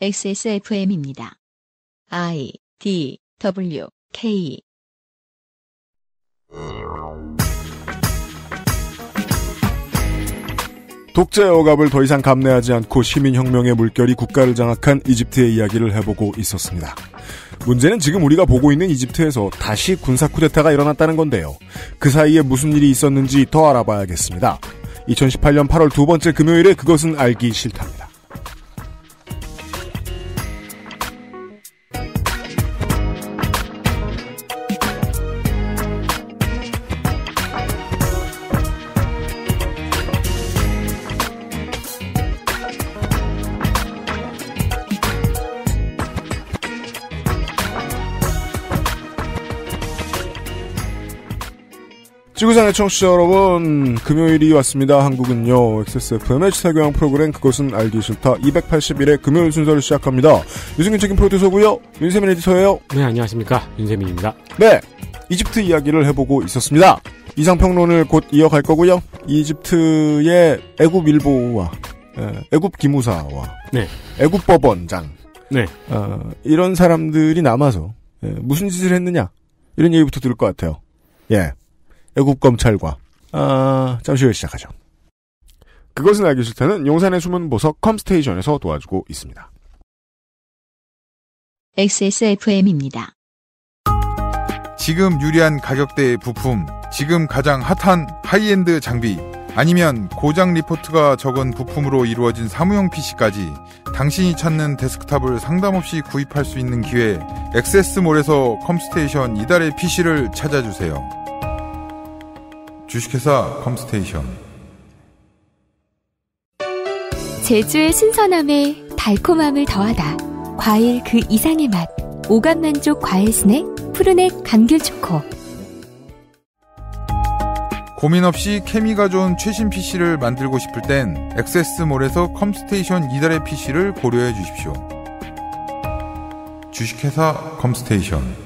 XSFM입니다. I D W K 독재 억압을 더 이상 감내하지 않고 시민혁명의 물결이 국가를 장악한 이집트의 이야기를 해보고 있었습니다. 문제는 지금 우리가 보고 있는 이집트에서 다시 군사 쿠데타가 일어났다는 건데요. 그 사이에 무슨 일이 있었는지 더 알아봐야겠습니다. 2018년 8월 두 번째 금요일에 그것은 알기 싫답니다. 지구상의 청취자 여러분, 금요일이 왔습니다. 한국은요, XSFM의 시사교양 프로그램 그것은 알기 싫다 281회 금요일 순서를 시작합니다. 유승균 책임 프로듀서고요 윤세민 에디터예요. 네, 안녕하십니까. 윤세민입니다. 네, 이집트 이야기를 해보고 있었습니다. 이상평론을 곧 이어갈 거고요. 이집트의 애굽 일보와 애굽 기무사와 네. 애굽 법원장 네. 어, 이런 사람들이 남아서 무슨 짓을 했느냐 이런 얘기부터 들을 것 같아요. 예. 애국 검찰과 아, 잠시 후에 시작하죠. 그것은 알기 싫다는 용산의 숨은 보석 컴스테이션에서 도와주고 있습니다. XSFM입니다. 지금 유리한 가격대의 부품, 지금 가장 핫한 하이엔드 장비, 아니면 고장 리포트가 적은 부품으로 이루어진 사무용 PC까지 당신이 찾는 데스크탑을 상담 없이 구입할 수 있는 기회, 엑세스몰에서 컴스테이션 이달의 PC를 찾아주세요. 주식회사 컴스테이션 제주의 신선함에 달콤함을 더하다 과일 그 이상의 맛 오감만족 과일 스낵 푸르넥 감귤 초코 고민 없이 케미가 좋은 최신 PC를 만들고 싶을 땐 액세스몰에서 컴스테이션 이달의 PC를 고려해 주십시오. 주식회사 컴스테이션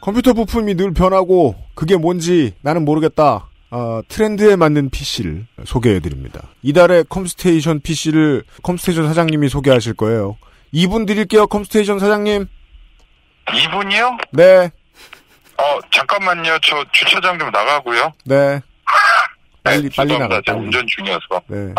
컴퓨터 부품이 늘 변하고 그게 뭔지 나는 모르겠다. 어, 트렌드에 맞는 PC를 소개해드립니다. 이달의 컴스테이션 PC를 컴스테이션 사장님이 소개하실 거예요. 2분 드릴게요, 컴스테이션 사장님. 2분이요? 네. 어, 잠깐만요. 저 주차장 좀 나가고요. 네. 빨리, 네, 빨리 나가. 제 운전 중이어서. 네.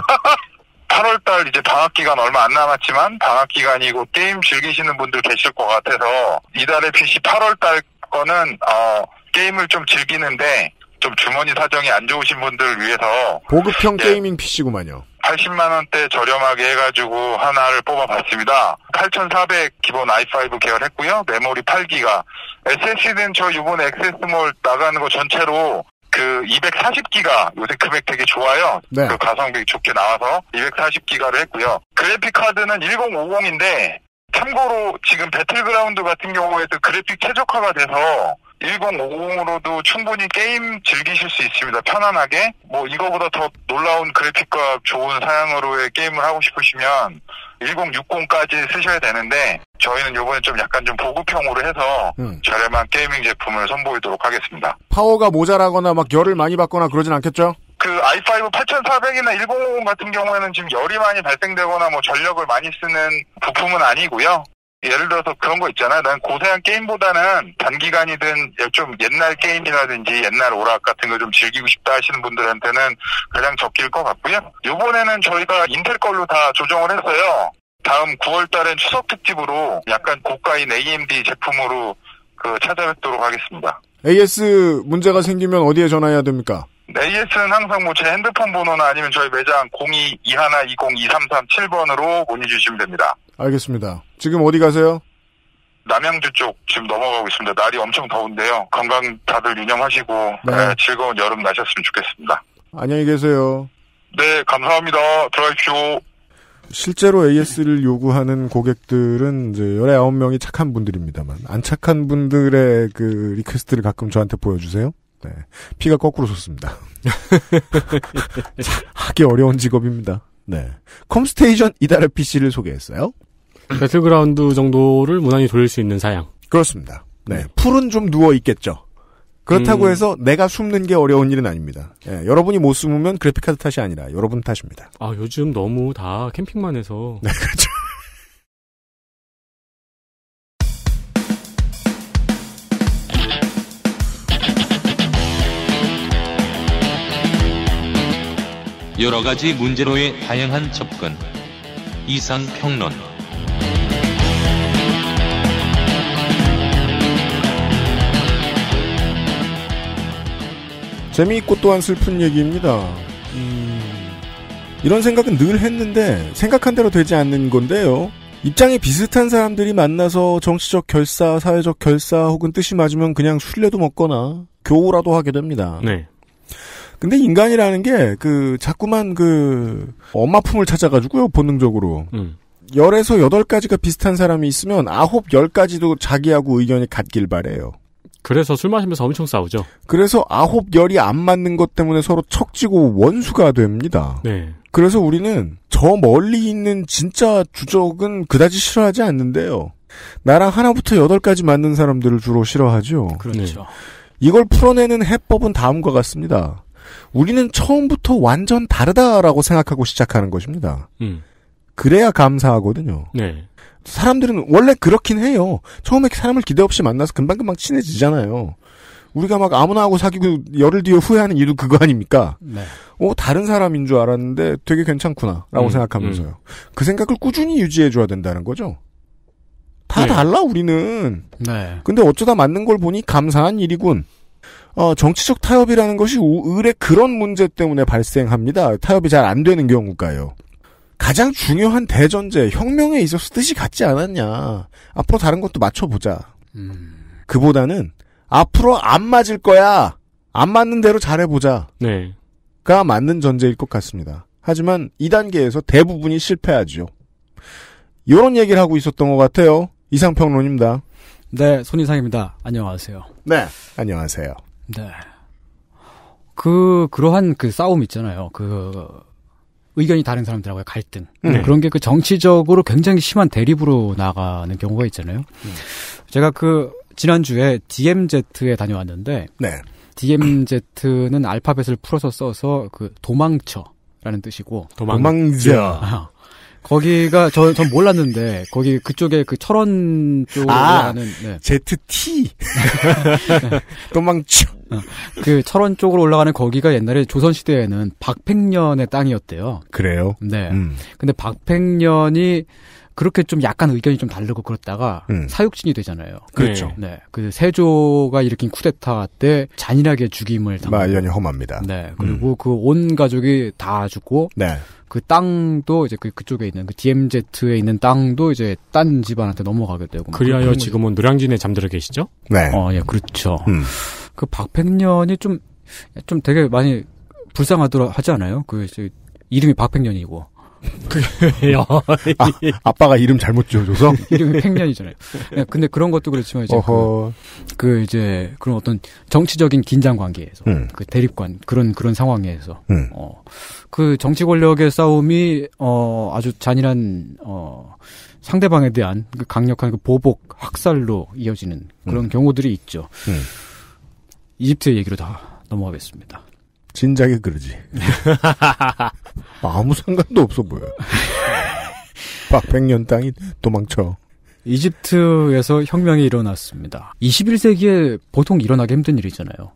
8월달 이제 방학기간 얼마 안 남았지만 방학기간이고 게임 즐기시는 분들 계실 것 같아서 이달의 PC 8월달 거는 어, 게임을 좀 즐기는데 좀 주머니 사정이 안 좋으신 분들 위해서 보급형 예, 게이밍 PC구만요. 80만 원대 저렴하게 해가지고 하나를 뽑아봤습니다. 8,400 기본 i5 계열했고요. 메모리 8기가 SSD는 저 이번 액세스몰 나가는 거 전체로 그 240기가 요새 금액 되게 좋아요. 네. 그 가성비 좋게 나와서 240기가를 했고요. 그래픽 카드는 1050인데 참고로 지금 배틀그라운드 같은 경우에도 그래픽 최적화가 돼서 1050으로도 충분히 게임 즐기실 수 있습니다. 편안하게. 뭐 이거보다 더 놀라운 그래픽과 좋은 사양으로의 게임을 하고 싶으시면 1060까지 쓰셔야 되는데 저희는 요번에 좀 약간 좀 보급형으로 해서 음. 저렴한 게이밍 제품을 선보이도록 하겠습니다. 파워가 모자라거나 막 열을 많이 받거나 그러진 않겠죠? 그 i5 8400이나 1050 같은 경우에는 지금 열이 많이 발생되거나 뭐 전력을 많이 쓰는 부품은 아니고요. 예를 들어서 그런 거 있잖아요. 난 고사양 게임보다는 단기간이든 좀 옛날 게임이라든지 옛날 오락 같은 걸 좀 즐기고 싶다 하시는 분들한테는 가장 적기것 같고요. 이번에는 저희가 인텔 걸로 다 조정을 했어요. 다음 9월 달엔 추석 특집으로 약간 고가인 AMD 제품으로 그 찾아뵙도록 하겠습니다. AS 문제가 생기면 어디에 전화해야 됩니까? AS는 네, 항상 뭐제 핸드폰 번호나 아니면 저희 매장 02-21-202-337번으로 문의 주시면 됩니다. 알겠습니다. 지금 어디 가세요? 남양주 쪽 지금 넘어가고 있습니다. 날이 엄청 더운데요. 건강 다들 유념하시고 네. 네, 즐거운 여름 나셨으면 좋겠습니다. 안녕히 계세요. 네, 감사합니다. 들어가십시오. 실제로 AS를 요구하는 고객들은 이제 19명이 착한 분들입니다만, 안 착한 분들의 그 리퀘스트를 가끔 저한테 보여주세요. 네. 피가 거꾸로 솟습니다. 하기 어려운 직업입니다. 네. 컴스테이션 이달의 PC를 소개했어요. 배틀그라운드 정도를 무난히 돌릴 수 있는 사양. 그렇습니다. 네. 풀은 좀 누워 있겠죠. 그렇다고 음. 해서 내가 숨는 게 어려운 일은 아닙니다. 예, 여러분이 못 숨으면 그래픽카드 탓이 아니라 여러분 탓입니다. 아, 요즘 너무 다 캠핑만 해서. 네, 그렇죠. 여러 가지 문제로의 다양한 접근. 이상 평론. 재미있고 또한 슬픈 얘기입니다. 음, 이런 생각은 늘 했는데 생각한 대로 되지 않는 건데요. 입장이 비슷한 사람들이 만나서 정치적 결사, 사회적 결사 혹은 뜻이 맞으면 그냥 술래도 먹거나 교우라도 하게 됩니다. 네. 근데 인간이라는 게 그 자꾸만 그 엄마 품을 찾아가지고요 본능적으로 음. 열에서 여덟 가지가 비슷한 사람이 있으면 아홉 열 가지도 자기하고 의견이 같길 바래요. 그래서 술 마시면서 엄청 싸우죠. 그래서 아홉 열이 안 맞는 것 때문에 서로 척지고 원수가 됩니다. 네. 그래서 우리는 저 멀리 있는 진짜 주적은 그다지 싫어하지 않는데요. 나랑 하나부터 여덟까지 맞는 사람들을 주로 싫어하죠. 그렇죠. 네. 이걸 풀어내는 해법은 다음과 같습니다. 우리는 처음부터 완전 다르다라고 생각하고 시작하는 것입니다. 음. 그래야 감사하거든요. 네. 사람들은 원래 그렇긴 해요. 처음에 사람을 기대 없이 만나서 금방금방 친해지잖아요. 우리가 막 아무나 하고 사귀고 열흘 뒤에 후회하는 이유도 그거 아닙니까? 네. 어, 다른 사람인 줄 알았는데 되게 괜찮구나. 라고 음, 생각하면서요. 음. 그 생각을 꾸준히 유지해줘야 된다는 거죠. 다 네. 달라, 우리는. 네. 근데 어쩌다 맞는 걸 보니 감사한 일이군. 어, 정치적 타협이라는 것이 의의 그런 문제 때문에 발생합니다. 타협이 잘 안 되는 경우가요. 가장 중요한 대전제, 혁명에 있어서 뜻이 같지 않았냐. 앞으로 다른 것도 맞춰보자. 음. 그보다는 앞으로 안 맞을 거야. 안 맞는 대로 잘해보자. 네. 가 맞는 전제일 것 같습니다. 하지만 이 단계에서 대부분이 실패하죠. 요런 얘기를 하고 있었던 것 같아요. 이상평론입니다. 네, 손이상입니다. 안녕하세요. 네, 안녕하세요. 네. 그 그러한 그 싸움 있잖아요. 그 의견이 다른 사람들하고의 갈등 네. 그런 게 그 정치적으로 굉장히 심한 대립으로 나가는 경우가 있잖아요. 음. 제가 그 지난 주에 DMZ에 다녀왔는데 네. DMZ는 알파벳을 풀어서 써서 그 도망쳐라는 뜻이고 도망... 쳐 거기가 저, 전 몰랐는데 거기 그쪽에 그 철원 쪽으로 라가는 아, 네. ZT 도망쳐 어. 그 철원 쪽으로 올라가는 거기가 옛날에 조선 시대에는 박팽년의 땅이었대요. 그래요? 네. 음. 근데 박팽년이 그렇게 좀 약간 의견이 좀 다르고 그렇다가 음. 사육신이 되잖아요. 그렇죠. 네. 네. 그 세조가 일으킨 쿠데타 때 잔인하게 죽임을 당한. 말년이 험합니다. 네. 음. 그리고 음. 그 그온 가족이 다 죽고. 네. 그 땅도 이제 그, 그쪽에 있는 그 DMZ에 있는 땅도 이제 딴 집안한테 넘어가게 되고. 그리하여 지금은 노량진에 잠들어 계시죠? 네. 어, 예, 그렇죠. 음. 그 박백년이 좀, 좀 되게 많이 불쌍하더라 하지 않아요? 그, 이제 이름이 박백년이고. 그래요. 아, 아빠가 이름 잘못 지어줘서 이름이 팽년이잖아요. 네, 근데 그런 것도 그렇지만 이제 그, 그, 이제 그런 어떤 정치적인 긴장 관계에서 음. 그 대립관 그런 그런 상황에서 음. 어그 정치 권력의 싸움이 어 아주 잔인한 어 상대방에 대한 그 강력한 그 보복 학살로 이어지는 그런 음. 경우들이 있죠. 음. 이집트의 얘기로 다 넘어가겠습니다. 진작에 그러지. 아무 상관도 없어 보여. 박백년 땅이 도망쳐. 이집트에서 혁명이 일어났습니다. 21세기에 보통 일어나기 힘든 일이잖아요.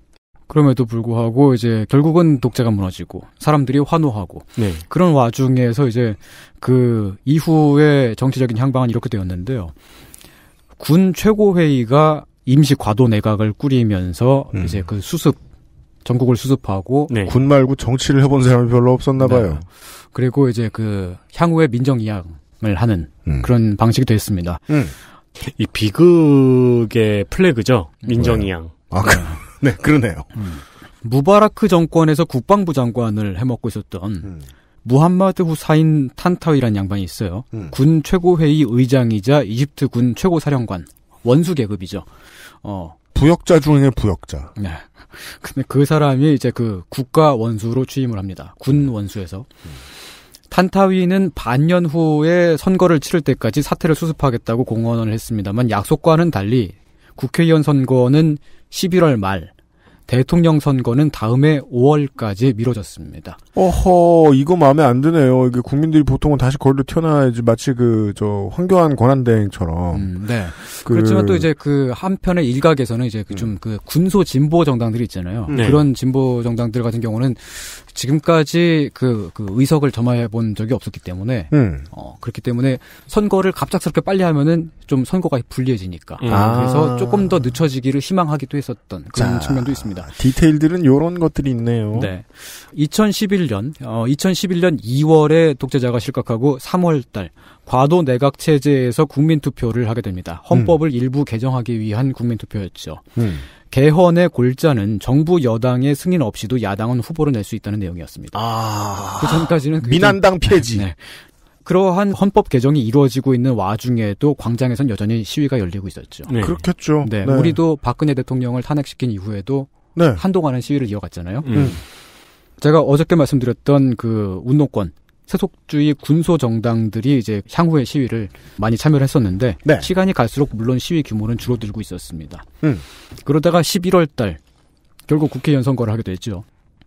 그럼에도 불구하고 이제 결국은 독재가 무너지고 사람들이 환호하고 네. 그런 와중에서 이제 그 이후의 정치적인 향방은 이렇게 되었는데요. 군 최고회의가 임시 과도 내각을 꾸리면서 음. 이제 그 수습 전국을 수습하고 네. 군 말고 정치를 해본 사람이 별로 없었나 네. 봐요. 네. 그리고 이제 그 향후에 민정 이양을 하는 음. 그런 방식이 되었습니다. 음. 이 비극의 플래그죠 민정 네. 이양. 아, 그, 네. 그러네요. 음. 무바라크 정권에서 국방부 장관을 해먹고 있었던 음. 무함마드 후사인 탄타위란 양반이 있어요. 음. 군 최고회의 의장이자 이집트 군 최고사령관 원수 계급이죠. 어 부역자 중에 부역자. 네. 근데 그 사람이 이제 그 국가 원수로 취임을 합니다. 군 음. 원수에서. 탄타위는 반년 후에 선거를 치를 때까지 사태를 수습하겠다고 공언을 했습니다만 약속과는 달리 국회의원 선거는 11월 말 대통령 선거는 다음해 5월까지 미뤄졌습니다. 어허, 이거 마음에 안 드네요. 이게 국민들이 보통은 다시 거리로 튀어나와야지 마치 그, 저, 황교안 권한대행처럼. 음, 네. 그... 렇지만또 이제 그 한편의 일각에서는 이제 그 좀그 음. 그 군소 진보 정당들이 있잖아요. 네. 그런 진보 정당들 같은 경우는 지금까지 그, 그 의석을 점화해 본 적이 없었기 때문에 음. 어, 그렇기 때문에 선거를 갑작스럽게 빨리 하면은 좀 선거가 불리해지니까 음. 아. 그래서 조금 더 늦춰지기를 희망하기도 했었던 그런 자, 측면도 있습니다. 디테일들은 이런 것들이 있네요. 네, 2011년 어, 2011년 2월에 독재자가 실각하고 3월달 과도 내각 체제에서 국민 투표를 하게 됩니다. 헌법을 음. 일부 개정하기 위한 국민 투표였죠. 음. 개헌의 골자는 정부 여당의 승인 없이도 야당은 후보를 낼 수 있다는 내용이었습니다. 아... 그 전까지는 민한당 폐지. 네. 그러한 헌법 개정이 이루어지고 있는 와중에도 광장에선 여전히 시위가 열리고 있었죠. 네. 그렇겠죠. 네. 네. 우리도 박근혜 대통령을 탄핵시킨 이후에도 네. 한동안은 시위를 이어갔잖아요. 음. 제가 어저께 말씀드렸던 그 운노권 세속주의 군소 정당들이 이제 향후의 시위를 많이 참여를 했었는데 네. 시간이 갈수록 물론 시위 규모는 줄어들고 있었습니다. 음. 그러다가 11월 달 결국 국회연 선거를 하게 됐죠.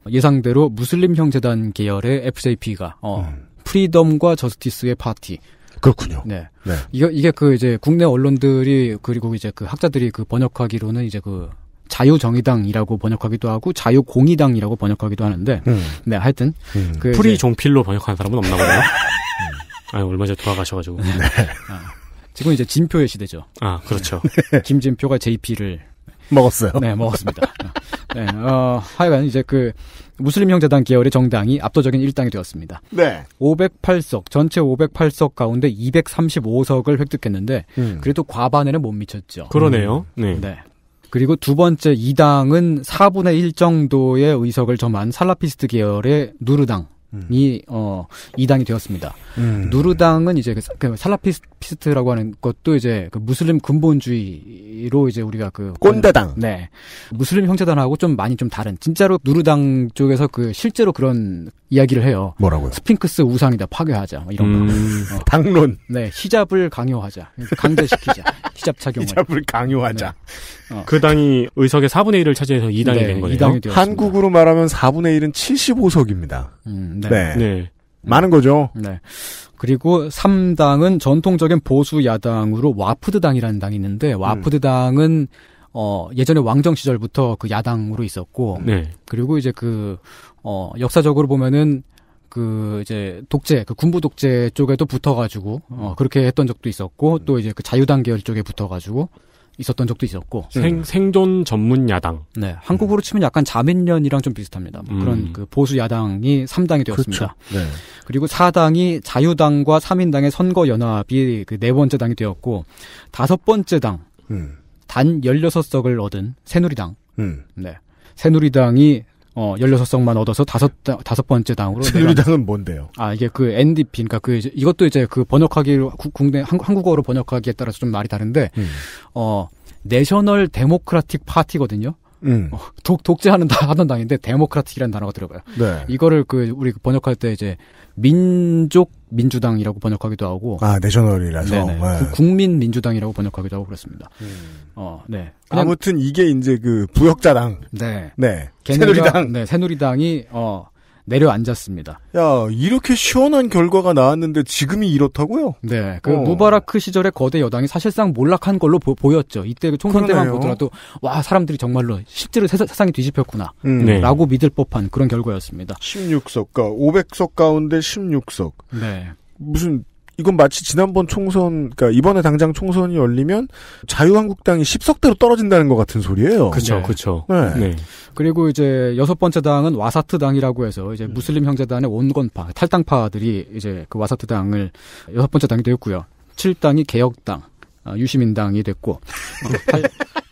예상대로 무슬림 형제단 계열의 FJP가 어, 음. 프리덤과 저스티스의 파티 그렇군요. 네. 네. 이게, 이게 그 이제 국내 언론들이 그리고 이제 그 학자들이 그 번역하기로는 이제 그 자유정의당이라고 번역하기도 하고 자유공의당이라고 번역하기도 하는데 음. 네 하여튼 음. 그 프리 종필로 번역하는 사람은 없나 보네요. 아 얼마 전에 돌아가셔가지고 네. 아, 지금 이제 진표의 시대죠. 아 그렇죠. 네. 김진표가 JP를 먹었어요. 네 먹었습니다. 네, 어, 하여간 이제 그 무슬림 형제단 계열의 정당이 압도적인 1당이 되었습니다. 네. 508석 전체 508석 가운데 235석을 획득했는데 음. 그래도 과반에는 못 미쳤죠. 그러네요. 음. 네. 네. 그리고 두 번째 이당은 4분의 1 정도의 의석을 점한 살라피스트 계열의 누르당. 음. 이, 어, 이당이 되었습니다. 음. 누르당은 이제 그, 그 살라피스트라고 하는 것도 이제 그 무슬림 근본주의로 이제 우리가 그. 꼰대당. 네. 무슬림 형제단하고 좀 많이 좀 다른. 진짜로 누르당 쪽에서 그 실제로 그런 이야기를 해요. 뭐라고요? 스핑크스 우상이다 파괴하자. 뭐 이런 음. 거. 어. 당론. 네. 히잡을 강요하자. 강제시키자. 히잡 착용을. 히잡을 강요하자. 네. 어. 그 당이 의석의 4분의 1을 차지해서 이당이된 거예요. 2당이 되었습니다. 한국으로 말하면 4분의 1은 75석입니다. 음. 네. 네. 네. 많은 거죠. 네. 그리고 3당은 전통적인 보수 야당으로 와프드당이라는 당이 있는데 음. 와프드당은 어 예전에 왕정 시절부터 그 야당으로 있었고 음. 네. 그리고 이제 그어 역사적으로 보면은 그 이제 독재 그 군부 독재 쪽에도 붙어 가지고 어 음. 그렇게 했던 적도 있었고 또 이제 그 자유당 계열 쪽에 붙어 가지고 있었던 적도 있었고 생, 음. 생존 전문 야당. 네, 한국으로 치면 약간 자민련이랑 좀 비슷합니다. 뭐 그런 음. 그 보수 야당이 3당이 되었습니다. 그렇죠. 네. 그리고 4당이 자유당과 3인당의 선거 연합이 그 네 번째 당이 되었고 다섯 번째 당. 음. 단 16석을 얻은 새누리당. 음. 네. 새누리당이 어, 16석만 얻어서 다섯, 다섯 번째 당으로. 새누리당은 뭔데요? 아, 이게 그 NDP, 그니까 그, 이제 이것도 이제 그 번역하기로, 국내, 한국어로 번역하기에 따라서 좀 말이 다른데, 음. 어, 내셔널 데모크라틱 파티거든요. 음. 어, 독, 독재하는 하던 당인데 데모크라틱이라는 단어가 들어가요. 네. 이거를 그 우리 번역할 때 이제 민족 민주당이라고 번역하기도 하고 아 내셔널이라서 네 국민 민주당이라고 번역하기도 하고 그렇습니다. 음. 어, 네. 아무튼 이게 이제 그 부역자당, 네, 네, 새누리당, 네 새누리당이 어 내려앉았습니다. 야, 이렇게 시원한 결과가 나왔는데 지금이 이렇다고요? 네. 그 어. 무바라크 시절의 거대 여당이 사실상 몰락한 걸로 보, 였죠 이때 그 총선 그러네요. 때만 보더라도 와, 사람들이 정말로 실제로 세상, 이 뒤집혔구나. 음. 네. 라고 믿을 법한 그런 결과였습니다. 16석, 가 500석 가운데 16석. 네. 무슨 이건 마치 지난번 총선, 그러니까 이번에 당장 총선이 열리면 자유한국당이 10석대로 떨어진다는 것 같은 소리예요. 그렇죠, 네. 그렇죠. 네. 네. 그리고 이제 여섯 번째 당은 와사트 당이라고 해서 이제 음. 무슬림 형제단의 온건파, 탈당파들이 이제 그 와사트 당을 여섯 번째 당이 되었고요. 칠당이 개혁당, 어, 유시민당이 됐고. 어,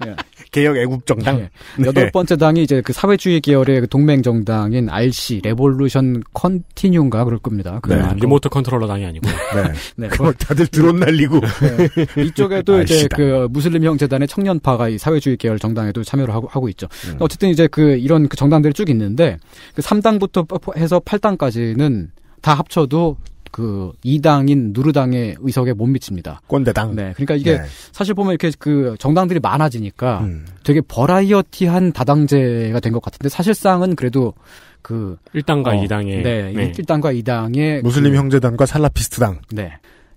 네. 개혁 애국정당. 예. 네. 여덟 번째 당이 이제 그 사회주의 계열의 동맹 정당인 RC 레볼루션 컨티뉴인가 그럴 겁니다. 그 네. 알고. 리모트 컨트롤러 당이 아니고. 네. 네. 그걸 뭐 다들 드론 날리고. 네. 이쪽에도 이제 그 무슬림 형제단의 청년파가 이 사회주의 계열 정당에도 참여를 하고 하고 있죠. 음. 어쨌든 이제 그 이런 그 정당들이 쭉 있는데 그 3당부터 해서 8당까지는 다 합쳐도 그 이당인 누르당의 의석에 못 미칩니다. 꼰대당. 네, 그러니까 이게 네. 사실 보면 이렇게 그 정당들이 많아지니까 음. 되게 버라이어티한 다당제가 된 것 같은데 사실상은 그래도 그 1당과 어, 2당의 네, 네. 1당과 2당의 무슬림 그, 형제당과 살라피스트당. 네.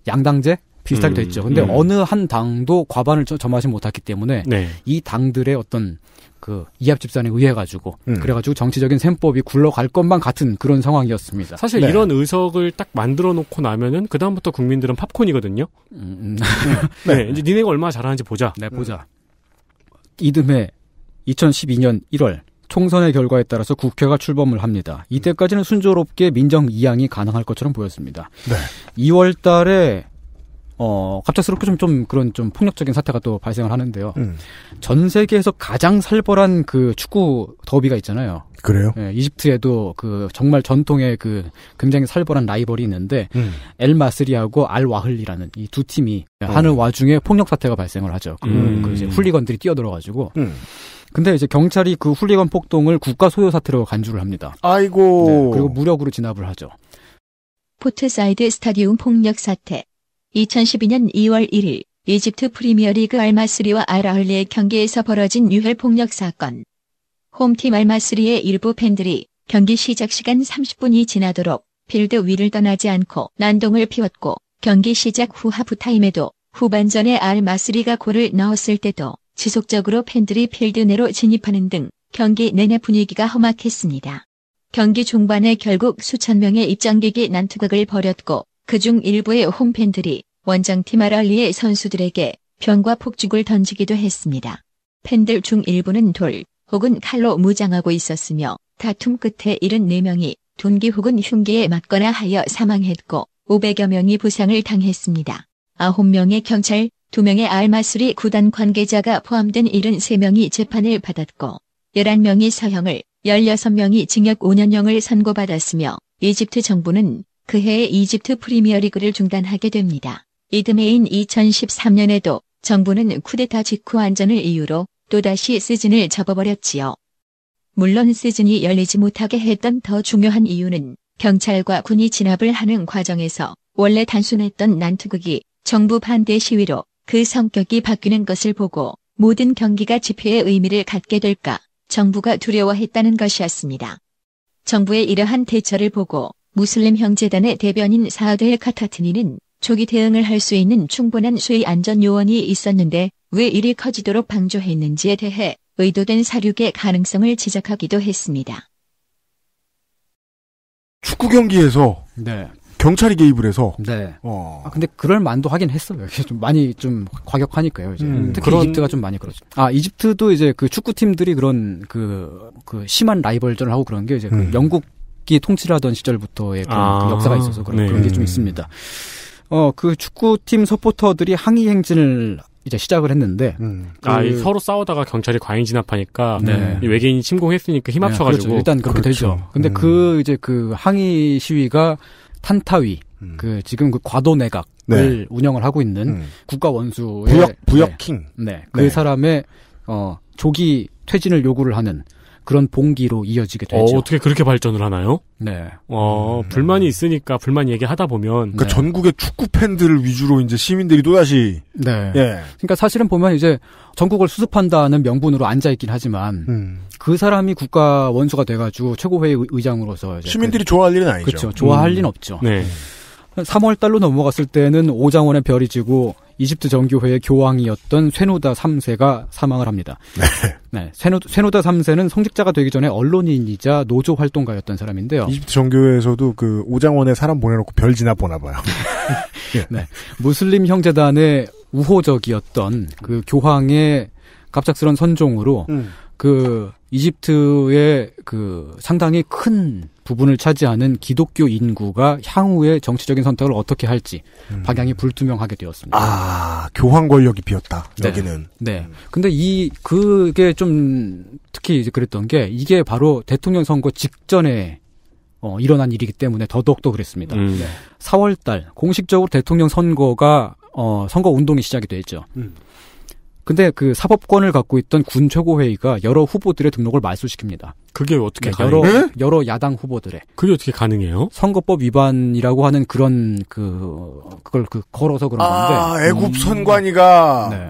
양당제 비슷하게 음. 됐죠. 근데 음. 어느 한 당도 과반을 점하지 못했기 때문에 네. 이 당들의 어떤 그 이합 집산에 의해 가지고 음. 그래가지고 정치적인 셈법이 굴러갈 것만 같은 그런 상황이었습니다. 사실 네. 이런 의석을 딱 만들어 놓고 나면은 그 다음부터 국민들은 팝콘이거든요. 음, 네. 네. 이제 니네가 얼마나 잘하는지 보자. 네, 보자. 음. 이듬해 2012년 1월 총선의 결과에 따라서 국회가 출범을 합니다. 이때까지는 순조롭게 민정 이양이 가능할 것처럼 보였습니다. 네. 2월 달에 어, 갑작스럽게 좀, 좀 그런 좀 폭력적인 사태가 또 발생을 하는데요. 음. 전 세계에서 가장 살벌한 그 축구 더비가 있잖아요. 그래요? 예, 이집트에도 그 정말 전통의 그 굉장히 살벌한 라이벌이 있는데, 음. 엘 마스리하고 알 와흘리라는 이 두 팀이 음. 하는 어. 와중에 폭력 사태가 발생을 하죠. 그, 음. 그 이제 훌리건들이 뛰어들어가지고. 음. 근데 이제 경찰이 그 훌리건 폭동을 국가 소요 사태로 간주를 합니다. 아이고. 네, 그리고 무력으로 진압을 하죠. 포트사이드 스타디움 폭력 사태. 2012년 2월 1일 이집트 프리미어리그 알마스리와 아라흘리의 경기에서 벌어진 유혈 폭력 사건. 홈팀 알마스리의 일부 팬들이 경기 시작 시간 30분이 지나도록 필드 위를 떠나지 않고 난동을 피웠고 경기 시작 후 하프타임에도 후반전에 알마스리가 골을 넣었을 때도 지속적으로 팬들이 필드 내로 진입하는 등 경기 내내 분위기가 험악했습니다. 경기 중반에 결국 수천 명의 입장객이 난투극을 벌였고 그중 일부의 홈팬들이 원장 티마랄리의 선수들에게 병과 폭죽을 던지기도 했습니다. 팬들 중 일부는 돌 혹은 칼로 무장하고 있었으며 다툼 끝에 74명이 둔기 혹은 흉기에 맞거나 하여 사망했고 500여 명이 부상을 당했습니다. 9명의 경찰, 2명의 알마수리 구단 관계자가 포함된 73명이 재판을 받았고 11명이 사형을 16명이 징역 5년형을 선고받았으며 이집트 정부는 그해 에 이집트 프리미어리그를 중단하게 됩니다. 이듬해인 2013년에도 정부는 쿠데타 직후 안전을 이유로 또다시 시즌을 접어버렸지요. 물론 시즌이 열리지 못하게 했던 더 중요한 이유는 경찰과 군이 진압을 하는 과정에서 원래 단순했던 난투극이 정부 반대 시위로 그 성격이 바뀌는 것을 보고 모든 경기가 집회의 의미를 갖게 될까 정부가 두려워했다는 것이었습니다. 정부의 이러한 대처를 보고 무슬림 형제단의 대변인 사드델 카타트니는 초기 대응을 할 수 있는 충분한 수의 안전 요원이 있었는데 왜 일이 커지도록 방조했는지에 대해 의도된 사륙의 가능성을 지적하기도 했습니다. 축구 경기에서 네. 경찰이 개입을 해서. 네. 어. 아, 근데 그럴 만도 하긴 했어요. 좀 많이 좀 과격하니까요. 이제 음, 특히 그런... 이집트가 좀 많이 그렇죠. 아 이집트도 이제 그 축구 팀들이 그런 그, 그 심한 라이벌전을 하고 그런 게 이제 그 음. 그 영국 극기 통치를 하던 시절부터의 그런 아~ 그 역사가 있어서 그런, 네. 그런 게 좀 있습니다. 어, 그 축구팀 서포터들이 항의 행진을 이제 시작을 했는데 음. 아, 그... 아, 서로 싸우다가 경찰이 과잉 진압하니까 네. 외계인이 침공했으니까 힘합쳐가지고 네, 그렇죠. 일단 그렇게 그렇죠. 되죠. 근데 그 음. 그 이제 그 항의 시위가 탄타위 음. 그 지금 그 과도 내각을 네. 운영을 하고 있는 음. 국가 원수의 부역 네. 부역킹 네, 그 네. 사람의 어 조기 퇴진을 요구를 하는 그런 봉기로 이어지게 어, 되죠. 어, 떻게 그렇게 발전을 하나요? 네. 어, 음. 불만이 있으니까 불만 얘기하다 보면 그러니까 네. 전국의 축구 팬들을 위주로 이제 시민들이 또다시 네. 예. 그러니까 사실은 보면 이제 전국을 수습한다는 명분으로 앉아 있긴 하지만 음. 그 사람이 국가 원수가 돼 가지고 최고회의 의장으로서 시민들이 그, 좋아할 일은 아니죠. 그렇죠. 좋아할 음. 리는 없죠. 네. 3월 달로 넘어갔을 때는 오장원의 별이 지고 이집트 정교회의 교황이었던 쇠노다 3세가 사망을 합니다. 네. 쇠노, 쇠노다 3세는 성직자가 되기 전에 언론인이자 노조 활동가였던 사람인데요. 이집트 정교회에서도 그 오장원에 사람 보내놓고 별 지나 보나 봐요. 예. 네. 무슬림 형제단의 우호적이었던 그 교황의 갑작스런 선종으로 음. 그 이집트의 그 상당히 큰 부분을 차지하는 기독교 인구가 향후에 정치적인 선택을 어떻게 할지 음. 방향이 불투명하게 되었습니다. 아, 교황 권력이 비었다. 네. 여기는. 네. 근데 이 그게 좀 특히 이제 그랬던 게 이게 바로 대통령 선거 직전에 어, 일어난 일이기 때문에 더더욱더 그랬습니다. 음. 4월 달 공식적으로 대통령 선거가 어, 선거 운동이 시작이 되죠. 음. 근데 그 사법권을 갖고 있던 군 최고회의가 여러 후보들의 등록을 말소시킵니다. 그게 어떻게 그 가능해? 여러 네? 여러 야당 후보들의 그게 어떻게 가능해요? 선거법 위반이라고 하는 그런 그 그걸 그 걸어서 그런 아, 건데. 애굽 음. 선관위가 음. 네.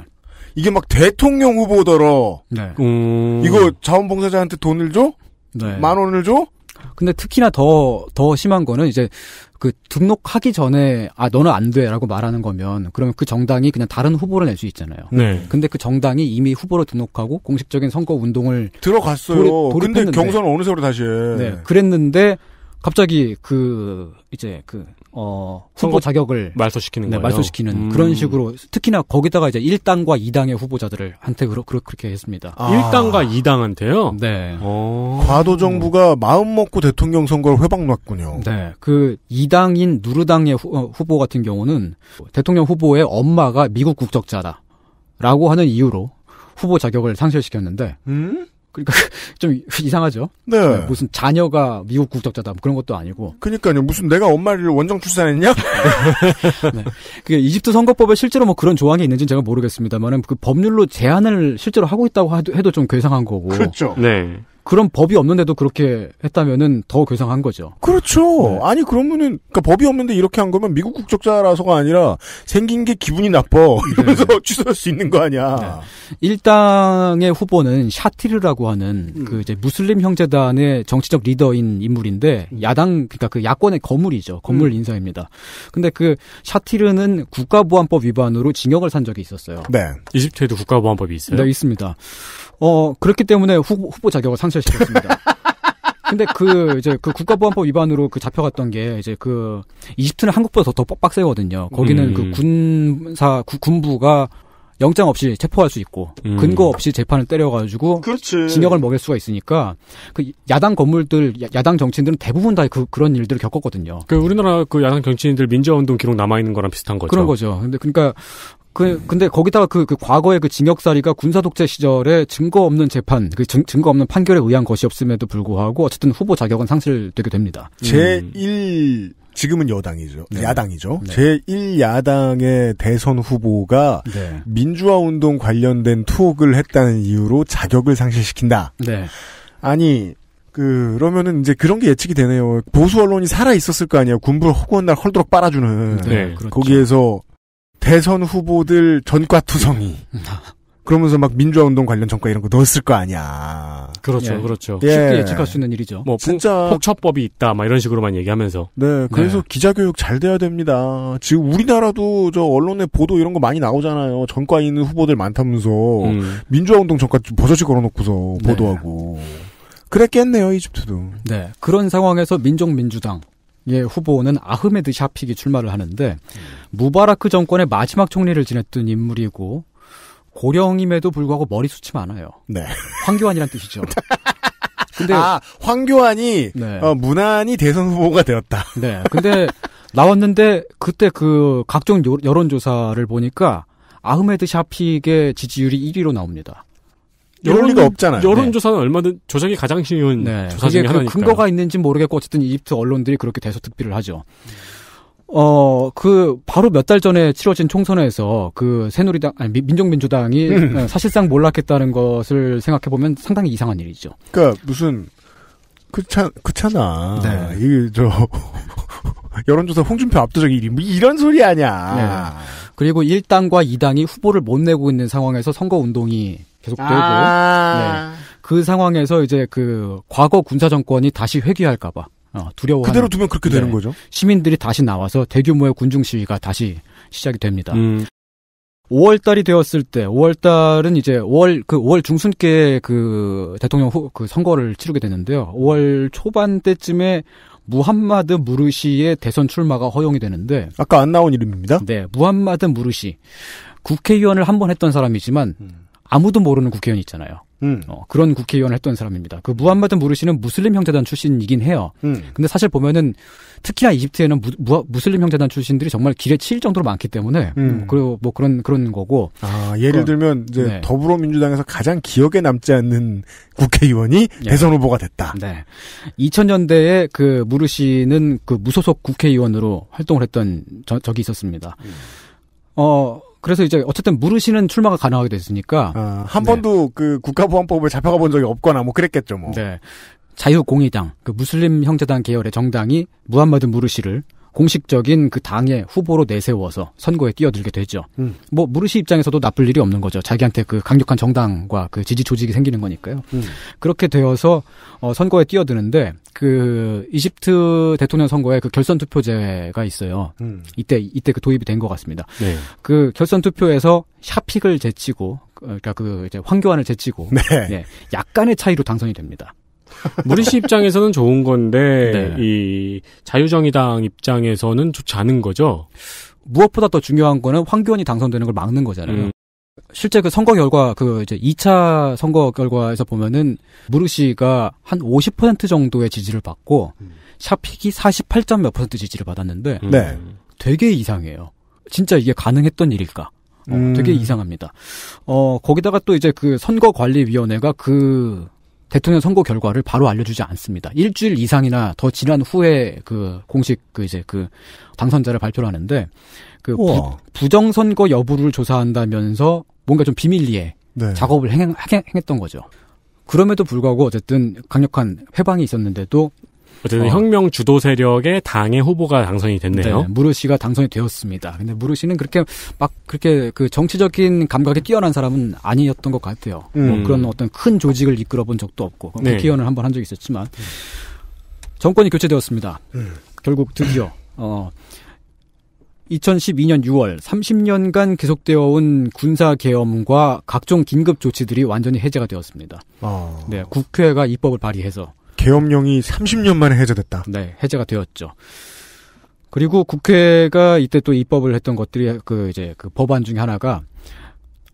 이게 막 대통령 후보더러. 네. 음... 이거 자원봉사자한테 돈을 줘? 네. 만 원을 줘? 근데 특히나 더, 더 심한 거는 이제 그 등록하기 전에 아, 너는 안 돼라고 말하는 거면 그러면 그 정당이 그냥 다른 후보를 낼 수 있잖아요. 네. 근데 그 정당이 이미 후보로 등록하고 공식적인 선거 운동을 들어갔어요. 도리, 근데 경선 어느 세월에 다시 해. 네. 그랬는데 갑자기 그 이제 그 어, 선거 자격을 말소시키는 네, 말소시키는 음. 그런 식으로 특히나 거기다가 이제 1당과 2당의 후보자들을 한테 그러, 그러, 그렇게 했습니다. 아. 1당과 2당한테요? 네. 오. 어. 과도 정부가 마음 먹고 대통령 선거를 회방 놨군요. 네. 그 2당인 누르당의 후, 어, 후보 같은 경우는 대통령 후보의 엄마가 미국 국적자다. 라고 하는 이유로 후보 자격을 상실시켰는데 음? 그러니까 좀 이상하죠. 네. 네. 무슨 자녀가 미국 국적자다 뭐 그런 것도 아니고. 그러니까요. 무슨 내가 엄마를 원정 출산했냐? 네. 그 이집트 선거법에 실제로 뭐 그런 조항이 있는지는 제가 모르겠습니다만은 그 법률로 제한을 실제로 하고 있다고 해도 좀 괴상한 거고. 그렇죠. 네. 그런 법이 없는데도 그렇게 했다면은 더 괴상한 거죠. 그렇죠. 네. 아니 그러면은 그러니까 법이 없는데 이렇게 한 거면 미국 국적자라서가 아니라 생긴 게 기분이 나빠 이러면서 네. 취소할 수 있는 거 아니야. 네. 일당의 후보는 샤티르라고 하는 음. 그 이제 무슬림 형제단의 정치적 리더인 인물인데 음. 야당 그러니까 그 야권의 거물이죠. 거물 음. 인사입니다. 근데 그 샤티르는 국가보안법 위반으로 징역을 산 적이 있었어요. 네. 이집트에도 국가보안법이 있어요. 네, 있습니다. 어, 그렇기 때문에 후보, 후보 자격을 상실시켰습니다. 근데 그 이제 그 국가보안법 위반으로 그 잡혀갔던 게 이제 그 이집트는 한국보다 더, 더 빡빡세거든요. 거기는 그 음. 그 군사 구, 군부가 영장 없이 체포할 수 있고 음. 근거 없이 재판을 때려가지고 그렇지. 징역을 먹일 수가 있으니까 그 야당 건물들 야, 당 정치인들은 대부분 다 그 그런 일들을 겪었거든요. 그 우리나라 그 야당 정치인들 민주화운동 기록 남아 있는 거랑 비슷한 거죠. 그런 거죠. 근데 그러니까 그 근데 거기다가 그, 그 과거의 그 징역살이가 군사 독재 시절에 증거 없는 재판, 그 증, 증거 없는 판결에 의한 것이없음에도 불구하고 어쨌든 후보 자격은 상실되게 됩니다. 음. 제1 지금은 여당이죠. 네. 야당이죠. 네. 제1야당의 대선 후보가 네. 민주화 운동 관련된 투옥을 했다는 이유로 자격을 상실시킨다. 네. 아니 그, 그러면은 이제 그런 게 예측이 되네요. 보수 언론이 살아 있었을 거 아니에요. 군부를 허구한 날 헐도록 빨아주는. 네, 그렇죠. 거기에서 대선 후보들 전과 투성이. 그러면서 막 민주화운동 관련 전과 이런 거 넣었을 거 아니야. 그렇죠, 예. 그렇죠. 예. 쉽게 예측할 수 있는 일이죠. 뭐 진짜 폭처법이 있다, 막 이런 식으로만 얘기하면서. 네, 그래서 네. 기자 교육 잘 돼야 됩니다. 지금 우리나라도 저언론의 보도 이런 거 많이 나오잖아요. 전과 있는 후보들 많다면서 음. 민주화운동 전과 버젓이 걸어놓고서 네. 보도하고. 네. 그랬겠네요, 이집트도. 네, 그런 상황에서 민족민주당 예, 후보는 아흐메드 샤픽이 출마를 하는데 음. 무바라크 정권의 마지막 총리를 지냈던 인물이고 고령임에도 불구하고 머리숱이 많아요. 네. 황교안이란 뜻이죠. 근데 아, 황교안이 네. 어, 무난히 대선 후보가 되었다. 네. 근데 나왔는데 그때 그 각종 여론조사를 보니까 아흐메드 샤픽의 지지율이 1위로 나옵니다. 이럴 리가 없잖아요. 여론조사는 네. 얼마든 조작이 가장 쉬운 네. 조사 중에 그 하나니까. 그 근거가 있는지 모르겠고 어쨌든 이집트 언론들이 그렇게 돼서득비를 하죠. 어, 그, 바로 몇 달 전에 치러진 총선에서 그 새누리당, 아니, 민족민주당이 음. 네, 사실상 몰락했다는 것을 생각해보면 상당히 이상한 일이죠. 그니까 무슨, 그 차, 그차나. 네. 이게 저, 여론조사 홍준표 압도적 1위. 뭐 이런 소리 아니야. 네. 그리고 1당과 2당이 후보를 못 내고 있는 상황에서 선거운동이 계속되고 아~ 네. 그 상황에서 이제 그 과거 군사 정권이 다시 회귀할까봐 어, 두려워. 그대로 두면 그렇게 네. 되는 거죠. 시민들이 다시 나와서 대규모의 군중 시위가 다시 시작이 됩니다. 음. 5월 달이 되었을 때, 5월 달은 이제 5월 그 5월 중순께 그 대통령 후, 그 선거를 치르게 되는데요. 5월 초반 때쯤에 무함마드 무르시의 대선 출마가 허용이 되는데 아까 안 나온 이름입니다. 네, 무함마드 무르시 국회의원을 한 번 했던 사람이지만 음. 아무도 모르는 국회의원 있잖아요. 음. 어, 그런 국회의원을 했던 사람입니다. 그 무함마드 무르시는 무슬림 형제단 출신이긴 해요. 음. 근데 사실 보면은 특히나 이집트에는 무, 무, 슬림 형제단 출신들이 정말 길에 치일 정도로 많기 때문에 음. 뭐 그리고 뭐 그런 그런 거고. 아 예를 그런, 들면 이제 네. 더불어민주당에서 가장 기억에 남지 않는 국회의원이 네. 대선 후보가 됐다. 네. 2000년대에 그 무르시는 그 무소속 국회의원으로 활동을 했던 저, 적이 있었습니다. 음. 어 그래서 이제 어쨌든 물으시는 출마가 가능하게 됐으니까 아, 한 네. 번도 그 국가보안법을 잡혀가 본 적이 없거나 뭐 그랬겠죠 뭐. 네. 자유공의당, 그 무슬림 형제단 계열의 정당이 무함마드 무르시를 공식적인 그 당의 후보로 내세워서 선거에 뛰어들게 되죠. 음. 뭐 무르시 입장에서도 나쁠 일이 없는 거죠. 자기한테 그 강력한 정당과 그 지지 조직이 생기는 거니까요. 음. 그렇게 되어서 어 선거에 뛰어드는데 그 이집트 대통령 선거에 그 결선 투표제가 있어요. 음. 이때 이때 그 도입이 된 것 같습니다. 네. 그 결선 투표에서 샤픽을 제치고 그러니까 그 이제 황교안을 제치고 네. 네, 약간의 차이로 당선이 됩니다. 무리 씨 입장에서는 좋은 건데 네. 이 자유정의당 입장에서는 좋지 않은 거죠. 무엇보다 더 중요한 거는 황교안이 당선되는 걸 막는 거잖아요. 음. 실제 그 선거 결과 그 이제 2차 선거 결과에서 보면은 무르시가 한 50% 정도의 지지를 받고 음. 샤픽이 48점 몇 퍼센트 지지를 받았는데 음. 네. 되게 이상해요. 진짜 이게 가능했던 일일까? 어, 음. 되게 이상합니다. 어, 거기다가 또 이제 그 선거관리위원회가 그 대통령 선거 결과를 바로 알려주지 않습니다. 일주일 이상이나 더 지난 후에 그 공식 그 이제 그 당선자를 발표를 하는데 그우 부, 정선거 여부를 조사한다면서 뭔가 좀 비밀리에 네. 작업을 행했던 거죠. 그럼에도 불구하고 어쨌든 강력한 회방이 있었는데도 어쨌든 어. 혁명 주도 세력의 당의 후보가 당선이 됐네요. 네, 무르 씨가 당선이 되었습니다. 근데 무르 씨는 그렇게 막 그렇게 그 정치적인 감각에 뛰어난 사람은 아니었던 것 같아요. 뭐 음. 뭐 그런 어떤 큰 조직을 이끌어 본 적도 없고 뭐 네. 국원을 한 번 한 적이 있었지만 정권이 교체되었습니다. 음. 결국 드디어 어 2012년 6월 30년간 계속되어 온 군사 계엄과 각종 긴급 조치들이 완전히 해제가 되었습니다. 어. 네, 국회가 입법을 발의해서 계엄령이 30년 만에 해제됐다. 네, 해제가 되었죠. 그리고 국회가 이때 또 입법을 했던 것들이 그 이제 그 법안 중에 하나가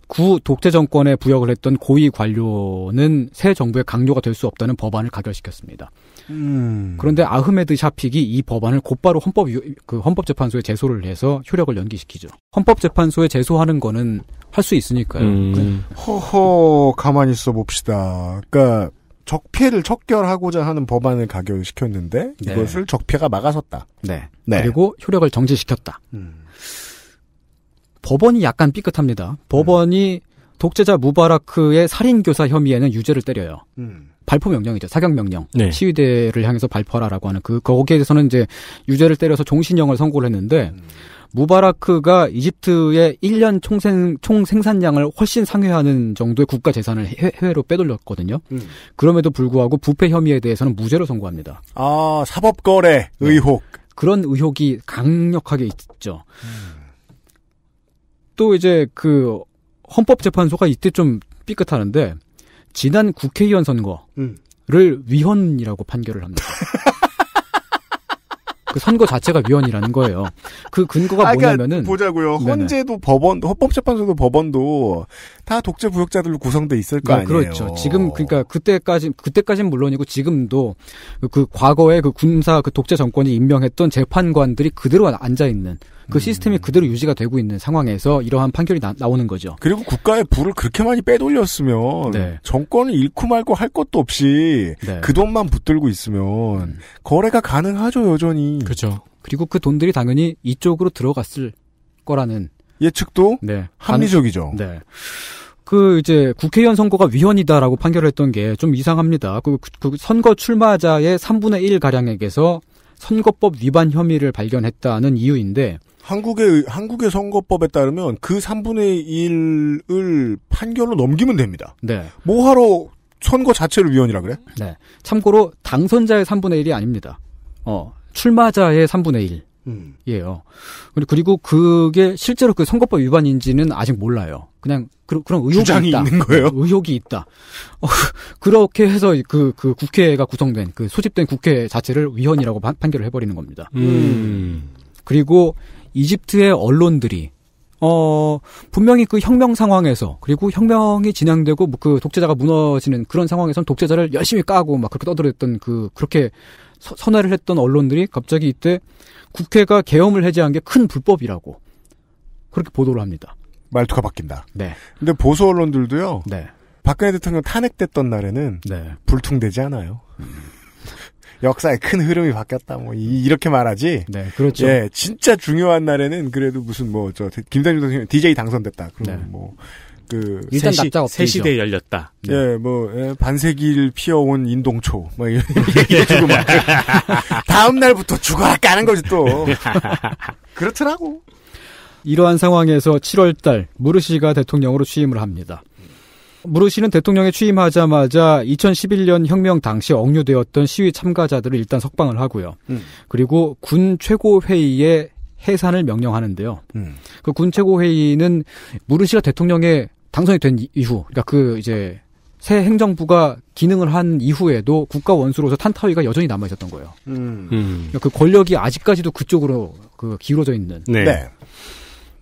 구 독재 정권에 부역을 했던 고위 관료는 새 정부의 강요가 될 수 없다는 법안을 가결시켰습니다. 음. 그런데 아흐메드 샤픽이 이 법안을 곧바로 헌법 그 헌법재판소에 제소를 해서 효력을 연기시키죠. 헌법재판소에 제소하는 거는 할 수 있으니까요. 음. 그, 허허 가만히 있어 봅시다. 그러니까 적폐를 척결하고자 하는 법안을 가결시켰는데 네. 이것을 적폐가 막아섰다. 네. 네. 그리고 효력을 정지시켰다. 음. 법원이 약간 삐끗합니다. 법원이 음. 독재자 무바라크의 살인교사 혐의에는 유죄를 때려요. 음. 발포 명령이죠. 사격 명령. 네. 시위대를 향해서 발포하라라고 하는 그 거기에 대해서는 이제 유죄를 때려서 종신형을 선고를 했는데 음. 무바라크가 이집트의 1년 총생, 총 생산량을 훨씬 상회하는 정도의 국가 재산을 해외, 로 빼돌렸거든요. 음. 그럼에도 불구하고 부패 혐의에 대해서는 무죄로 선고합니다. 아, 사법거래 네. 의혹. 네. 그런 의혹이 강력하게 있죠. 음. 또 이제 그 헌법재판소가 이때 좀 삐끗하는데 지난 국회의원 선거를 음. 위헌이라고 판결을 합니다. 그 선거 자체가 위헌이라는 거예요. 그 근거가 아, 그러니까 뭐냐면은 보자고요. 헌재도 법원, 헌법재판소도 법원도 다 독재 부역자들로 구성돼 있을 거 네, 아니에요. 그렇죠. 지금 그러니까 그때까지 그때까지는 물론이고 지금도 그 과거에 그 군사 그 독재 정권이 임명했던 재판관들이 그대로 앉아 있는 그 시스템이 음. 그대로 유지가 되고 있는 상황에서 이러한 판결이 나, 오는 거죠. 그리고 국가의 부를 그렇게 많이 빼돌렸으면 네. 정권을 잃고 말고 할 것도 없이 네. 그 돈만 붙들고 있으면 음. 거래가 가능하죠 여전히. 그렇죠. 그리고 그 돈들이 당연히 이쪽으로 들어갔을 거라는 예측도 네. 합리적이죠. 네. 그 이제 국회의원 선거가 위헌이다라고 판결했던 게 좀 이상합니다. 그, 그, 그 선거 출마자의 3분의 1 가량에게서 선거법 위반 혐의를 발견했다는 이유인데 한국의 한국의 선거법에 따르면 그 3분의 1을 판결로 넘기면 됩니다. 네. 뭐하러 선거 자체를 위헌이라 그래? 네. 참고로 당선자의 3분의 1이 아닙니다. 어, 출마자의 3분의 1. 음. 예요. 그리고 그게 실제로 그 선거법 위반인지는 아직 몰라요. 그냥 그, 런 의혹이 있다. 있는 거예요? 네, 의혹이 있다. 어, 그렇게 해서 그, 그 국회가 구성된 그 소집된 국회 자체를 위헌이라고 판, 결을 해버리는 겁니다. 음. 그리고 이집트의 언론들이 어 분명히 그 혁명 상황에서 그리고 혁명이 진행되고 뭐 그 독재자가 무너지는 그런 상황에서는 독재자를 열심히 까고 막 그렇게 떠들었던 그 그렇게 선회를 했던 언론들이 갑자기 이때 국회가 계엄을 해제한 게 큰 불법이라고 그렇게 보도를 합니다. 말투가 바뀐다. 네. 근데 보수 언론들도요. 네. 박근혜 대통령 탄핵됐던 날에는 네. 불퉁대지 않아요. 역사의 큰 흐름이 바뀌었다 뭐 이, 렇게 말하지. 네, 그렇죠. 예, 진짜 중요한 날에는 그래도 무슨 뭐 저 김대중 선생님 DJ 당선됐다. 그러 네. 뭐그 일단 시 납작 엎드죠 세시대 열렸다. 네. 예, 뭐 예, 반세기를 피어온 인동초 뭐 이런 얘기 주고 막 다음 날부터 죽어라 까는 거지 또 그렇더라고. 이러한 상황에서 7월달 무르시가 대통령으로 취임을 합니다. 무르시는 대통령에 취임하자마자 2011년 혁명 당시 억류되었던 시위 참가자들을 일단 석방을 하고요. 음. 그리고 군 최고회의에 해산을 명령하는데요. 음. 그 군최고 회의는 무르시가 대통령에 당선이 된 이후, 그러니까 그 이제 새 행정부가 기능을 한 이후에도 국가 원수로서 탄타위가 여전히 남아 있었던 거예요. 음. 음. 그그 그러니까 권력이 아직까지도 그쪽으로 그 기울어져 있는. 네. 네.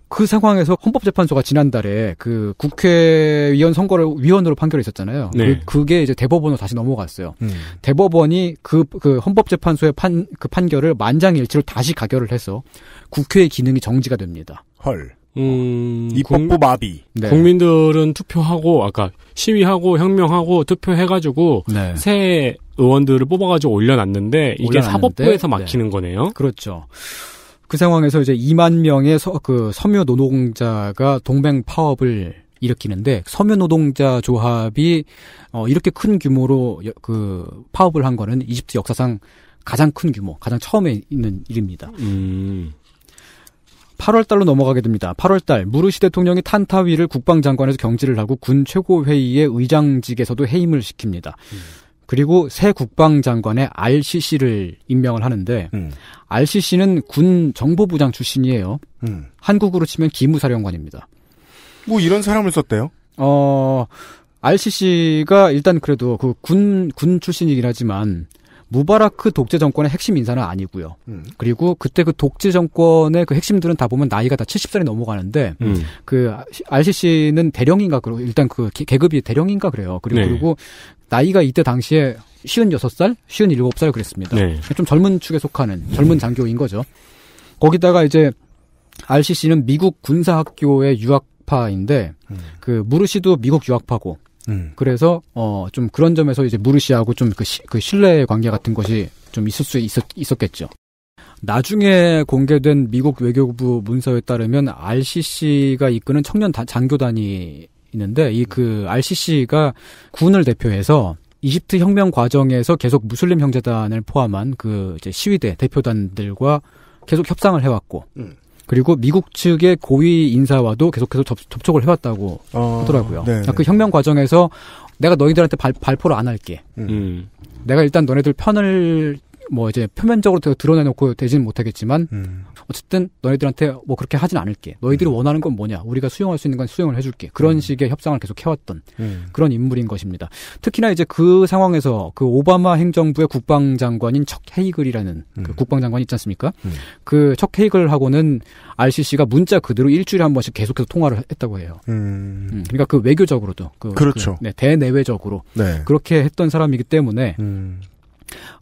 그 상황에서 헌법재판소가 지난달에 그 국회의원 선거를 위원으로판결했었잖아요 네. 그, 게 이제 대법원으로 다시 넘어갔어요. 음. 대법원이 그, 그 헌법재판소의 판, 그 판결을 만장일치로 다시 가결을 해서 국회의 기능이 정지가 됩니다. 헐. 음, 입법부 마비. 네. 국민들은 투표하고 아까 시위하고 혁명하고 투표해가지고 네. 새 의원들을 뽑아가지고 올려놨는데 이게 올려놨는데, 사법부에서 네. 막히는 네. 거네요. 그렇죠. 그 상황에서 이제 2만 명의 서, 그 섬유 노동자가 동맹 파업을 일으키는데 섬유 노동자 조합이 어, 이렇게 큰 규모로 여, 그 파업을 한 거는 이집트 역사상 가장 큰 규모, 가장 처음에 있는 일입니다. 음. 8월 달로 넘어가게 됩니다. 8월 달 무르시 대통령이 탄타위를 국방장관에서 경질을 하고 군 최고회의의 의장직에서도 해임을 시킵니다. 음. 그리고 새 국방장관의 RCC를 임명을 하는데 음. RCC는 군 정보부장 출신이에요. 음. 한국으로 치면 기무사령관입니다. 뭐 이런 사람을 썼대요? 어 RCC가 일단 그래도 그 군 군 출신이긴 하지만 무바라크 독재 정권의 핵심 인사는 아니고요. 음. 그리고 그때 그 독재 정권의 그 핵심들은 다 보면 나이가 다 70살이 넘어가는데 음. 그 RCC는 대령인가 그리고 일단 그 계급이 대령인가 그래요. 그리고 네. 그리고 나이가 이때 당시에 56살, 57살 그랬습니다. 네. 그러니까 좀 젊은 축에 속하는 젊은 장교인 거죠. 거기다가 이제 RCC는 미국 군사학교의 유학파인데 음. 그 무르시도 미국 유학파고 음. 그래서 어 좀 그런 점에서 이제 무르시하고 좀그 그 신뢰 관계 같은 것이 좀 있을 수 있었, 있었겠죠. 나중에 공개된 미국 외교부 문서에 따르면 RCC가 이끄는 청년 다, 장교단이 있는데 이 그 RCC가 군을 대표해서 이집트 혁명 과정에서 계속 무슬림 형제단을 포함한 그 이제 시위대 대표단들과 계속 협상을 해왔고 음. 그리고 미국 측의 고위 인사와도 계속해서 접, 촉을 해왔다고 어, 하더라고요. 그러그 네, 아, 네. 혁명 과정에서 내가 너희들한테 발, 발표를 안 할게. 음. 음. 내가 일단 너네들 편을 뭐 이제 표면적으로 드러내놓고 되지는 못하겠지만 음. 어쨌든 너희들한테 뭐 그렇게 하진 않을게. 너희들이 음. 원하는 건 뭐냐? 우리가 수용할 수 있는 건 수용을 해줄게. 그런 음. 식의 협상을 계속 해왔던 음. 그런 인물인 것입니다. 특히나 이제 그 상황에서 그 오바마 행정부의 국방장관인 척 헤이글이라는 그 음. 국방장관이 있지 않습니까? 음. 그척 헤이글하고는 RCC가 문자 그대로 일주일에 한 번씩 계속해서 통화를 했다고 해요. 그러니까 그 외교적으로도 그, 그렇죠 그, 네, 대내외적으로 네. 그렇게 했던 사람이기 때문에. 음.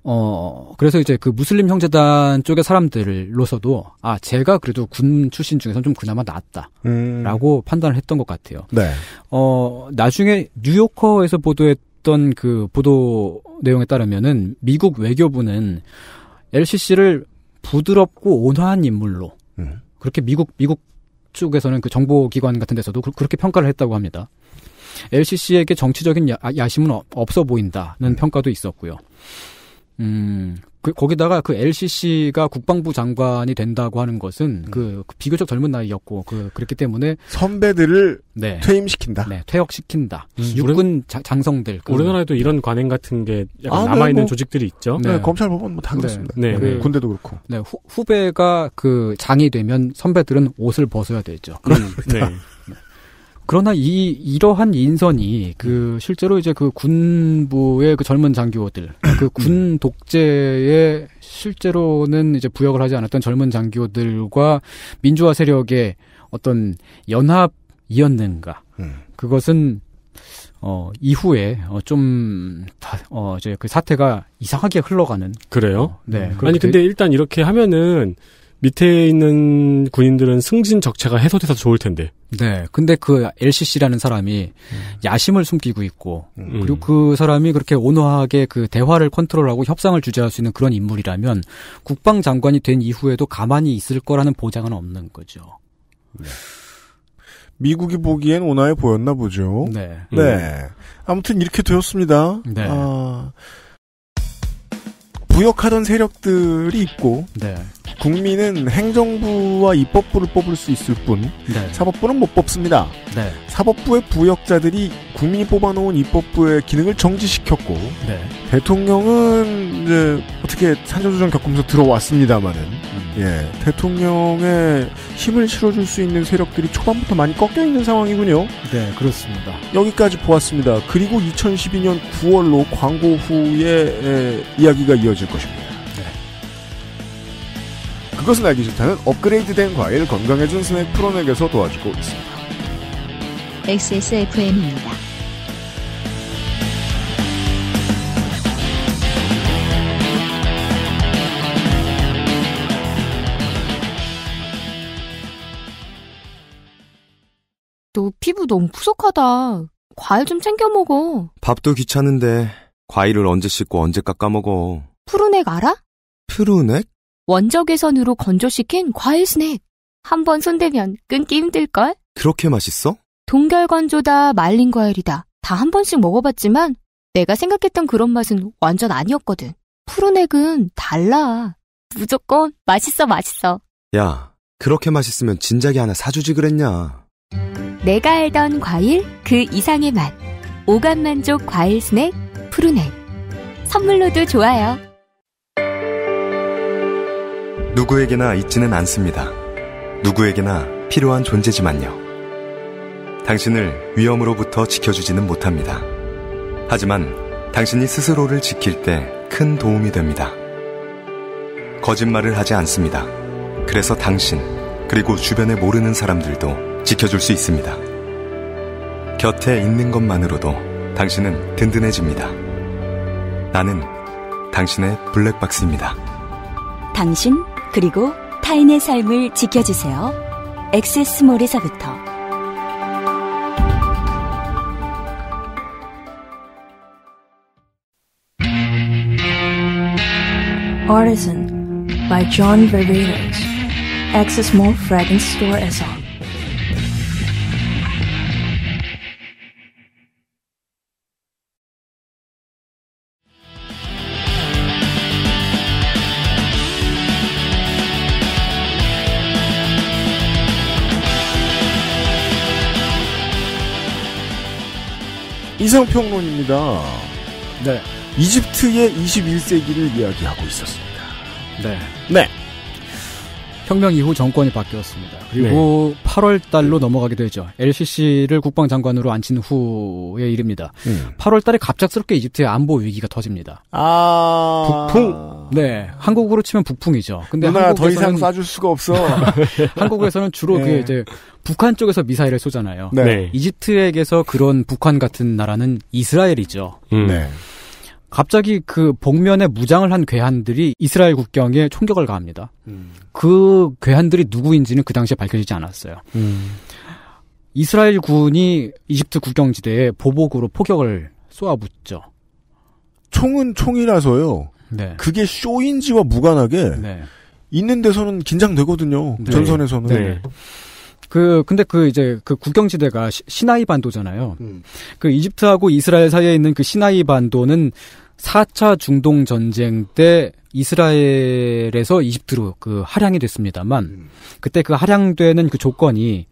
어, 그래서 이제 그 무슬림 형제단 쪽의 사람들로서도, 아, 제가 그래도 군 출신 중에서는 좀 그나마 낫다. 라고 음. 판단을 했던 것 같아요. 네. 어, 나중에 뉴요커에서 보도했던 그 보도 내용에 따르면은 미국 외교부는 LCC를 부드럽고 온화한 인물로, 음. 그렇게 미국, 미국 쪽에서는 그 정보기관 같은 데서도 그, 그렇게 평가를 했다고 합니다. LCC에게 정치적인 야, 아, 야심은 없어 보인다는 음. 평가도 있었고요. 음, 그, 거기다가 그 LCC가 국방부 장관이 된다고 하는 것은 음. 그, 그 비교적 젊은 나이였고 그 그렇기 때문에 선배들을 네. 퇴임시킨다. 네, 퇴역시킨다. 음, 육군 자, 장성들. 그, 우리나라에도 이런 관행 같은 게 약간 아, 네, 남아 있는 뭐, 조직들이 있죠. 네, 네. 검찰 법원 뭐다 네. 그렇습니다. 네, 네. 그 군대도 그렇고. 네, 후, 후배가 그 장이 되면 선배들은 옷을 벗어야 되죠. 음, 네. 네. 그러나 이 이러한 인선이 그 음. 실제로 이제 그 군부의 그 젊은 장교들 그군 음. 독재에 실제로는 이제 부역을 하지 않았던 젊은 장교들과 민주화 세력의 어떤 연합이었는가 음. 그것은 어 이후에 어좀다어 어, 이제 그 사태가 이상하게 흘러가는 그래요? 어, 네. 음. 아니 근데 일단 이렇게 하면은 밑에 있는 군인들은 승진 적체가 해소돼서 좋을 텐데. 네. 근데 그 LCC라는 사람이 음. 야심을 숨기고 있고 음. 그리고 그 사람이 그렇게 온화하게 그 대화를 컨트롤하고 협상을 주재할 수 있는 그런 인물이라면 국방장관이 된 이후에도 가만히 있을 거라는 보장은 없는 거죠. 네. 미국이 보기엔 온화해 보였나 보죠. 네. 네. 음. 아무튼 이렇게 되었습니다. 네. 아... 부역하던 세력들이 있고 네. 국민은 행정부와 입법부를 뽑을 수 있을 뿐 네. 사법부는 못 뽑습니다. 네. 사법부의 부역자들이 국민이 뽑아놓은 입법부의 기능을 정지시켰고 네. 대통령은 이제 어떻게 산조조정 겪으면서 들어왔습니다마는 음. 예, 대통령의 힘을 실어줄 수 있는 세력들이 초반부터 많이 꺾여 있는 상황이군요. 네, 그렇습니다. 여기까지 보았습니다. 그리고 2012년 9월로 광고 후에 에, 이야기가 이어질 것입니다. 그것은 알기 싫다는 업그레이드된 과일 건강해준 스낵 프로넥에서 도와주고 있습니다. XSFM입니다. 너 피부 너무 푸석하다. 과일 좀 챙겨 먹어. 밥도 귀찮은데 과일을 언제 씻고 언제 깎아 먹어. 푸르넥 알아? 푸르넥? 원적외선으로 건조시킨 과일 스낵. 한 번 손대면 끊기 힘들걸? 그렇게 맛있어? 동결건조다, 말린 과일이다. 다 한 번씩 먹어봤지만 내가 생각했던 그런 맛은 완전 아니었거든. 푸른액은 달라. 무조건 맛있어, 맛있어. 야, 그렇게 맛있으면 진작에 하나 사주지 그랬냐. 내가 알던 과일, 그 이상의 맛. 오감만족 과일 스낵, 푸른액. 선물로도 좋아요. 누구에게나 있지는 않습니다. 누구에게나 필요한 존재지만요. 당신을 위험으로부터 지켜주지는 못합니다. 하지만 당신이 스스로를 지킬 때 큰 도움이 됩니다. 거짓말을 하지 않습니다. 그래서 당신, 그리고 주변에 모르는 사람들도 지켜줄 수 있습니다. 곁에 있는 것만으로도 당신은 든든해집니다. 나는 당신의 블랙박스입니다. 당신 그리고 타인의 삶을 지켜주세요. 엑세스몰에서부터 Artisan by John Ververes Access Mall Fragrance Store에서 이상평론입니다. 네. 이집트의 21세기를 이야기하고 있었습니다. 네. 네. 혁명 이후 정권이 바뀌었습니다. 그리고 네. 8월 달로 넘어가게 되죠. LCC를 국방장관으로 앉힌 후의 일입니다. 음. 8월 달에 갑작스럽게 이집트의 안보 위기가 터집니다. 아 북풍. 네, 한국으로 치면 북풍이죠. 근데 누나 더 이상 쏴줄 수가 없어. 한국에서는 주로 네. 그 이제 북한 쪽에서 미사일을 쏘잖아요. 네. 네. 이집트에게서 그런 북한 같은 나라는 이스라엘이죠. 음. 네. 갑자기 그 복면에 무장을 한 괴한들이 이스라엘 국경에 총격을 가합니다. 음. 그 괴한들이 누구인지는 그 당시에 밝혀지지 않았어요. 음. 이스라엘 군이 이집트 국경지대에 보복으로 포격을 쏘아붙죠. 총은 총이라서요. 네. 그게 쇼인지와 무관하게 네. 있는 데서는 긴장되거든요. 네. 전선에서는. 네. 그 근데 그 이제 그 국경지대가 시, 시나이 반도잖아요. 음. 그 이집트하고 이스라엘 사이에 있는 그 시나이 반도는 4차 중동 전쟁 때 이스라엘에서 이집트로 그하량이 됐습니다만 음. 그때 그하량되는그 조건이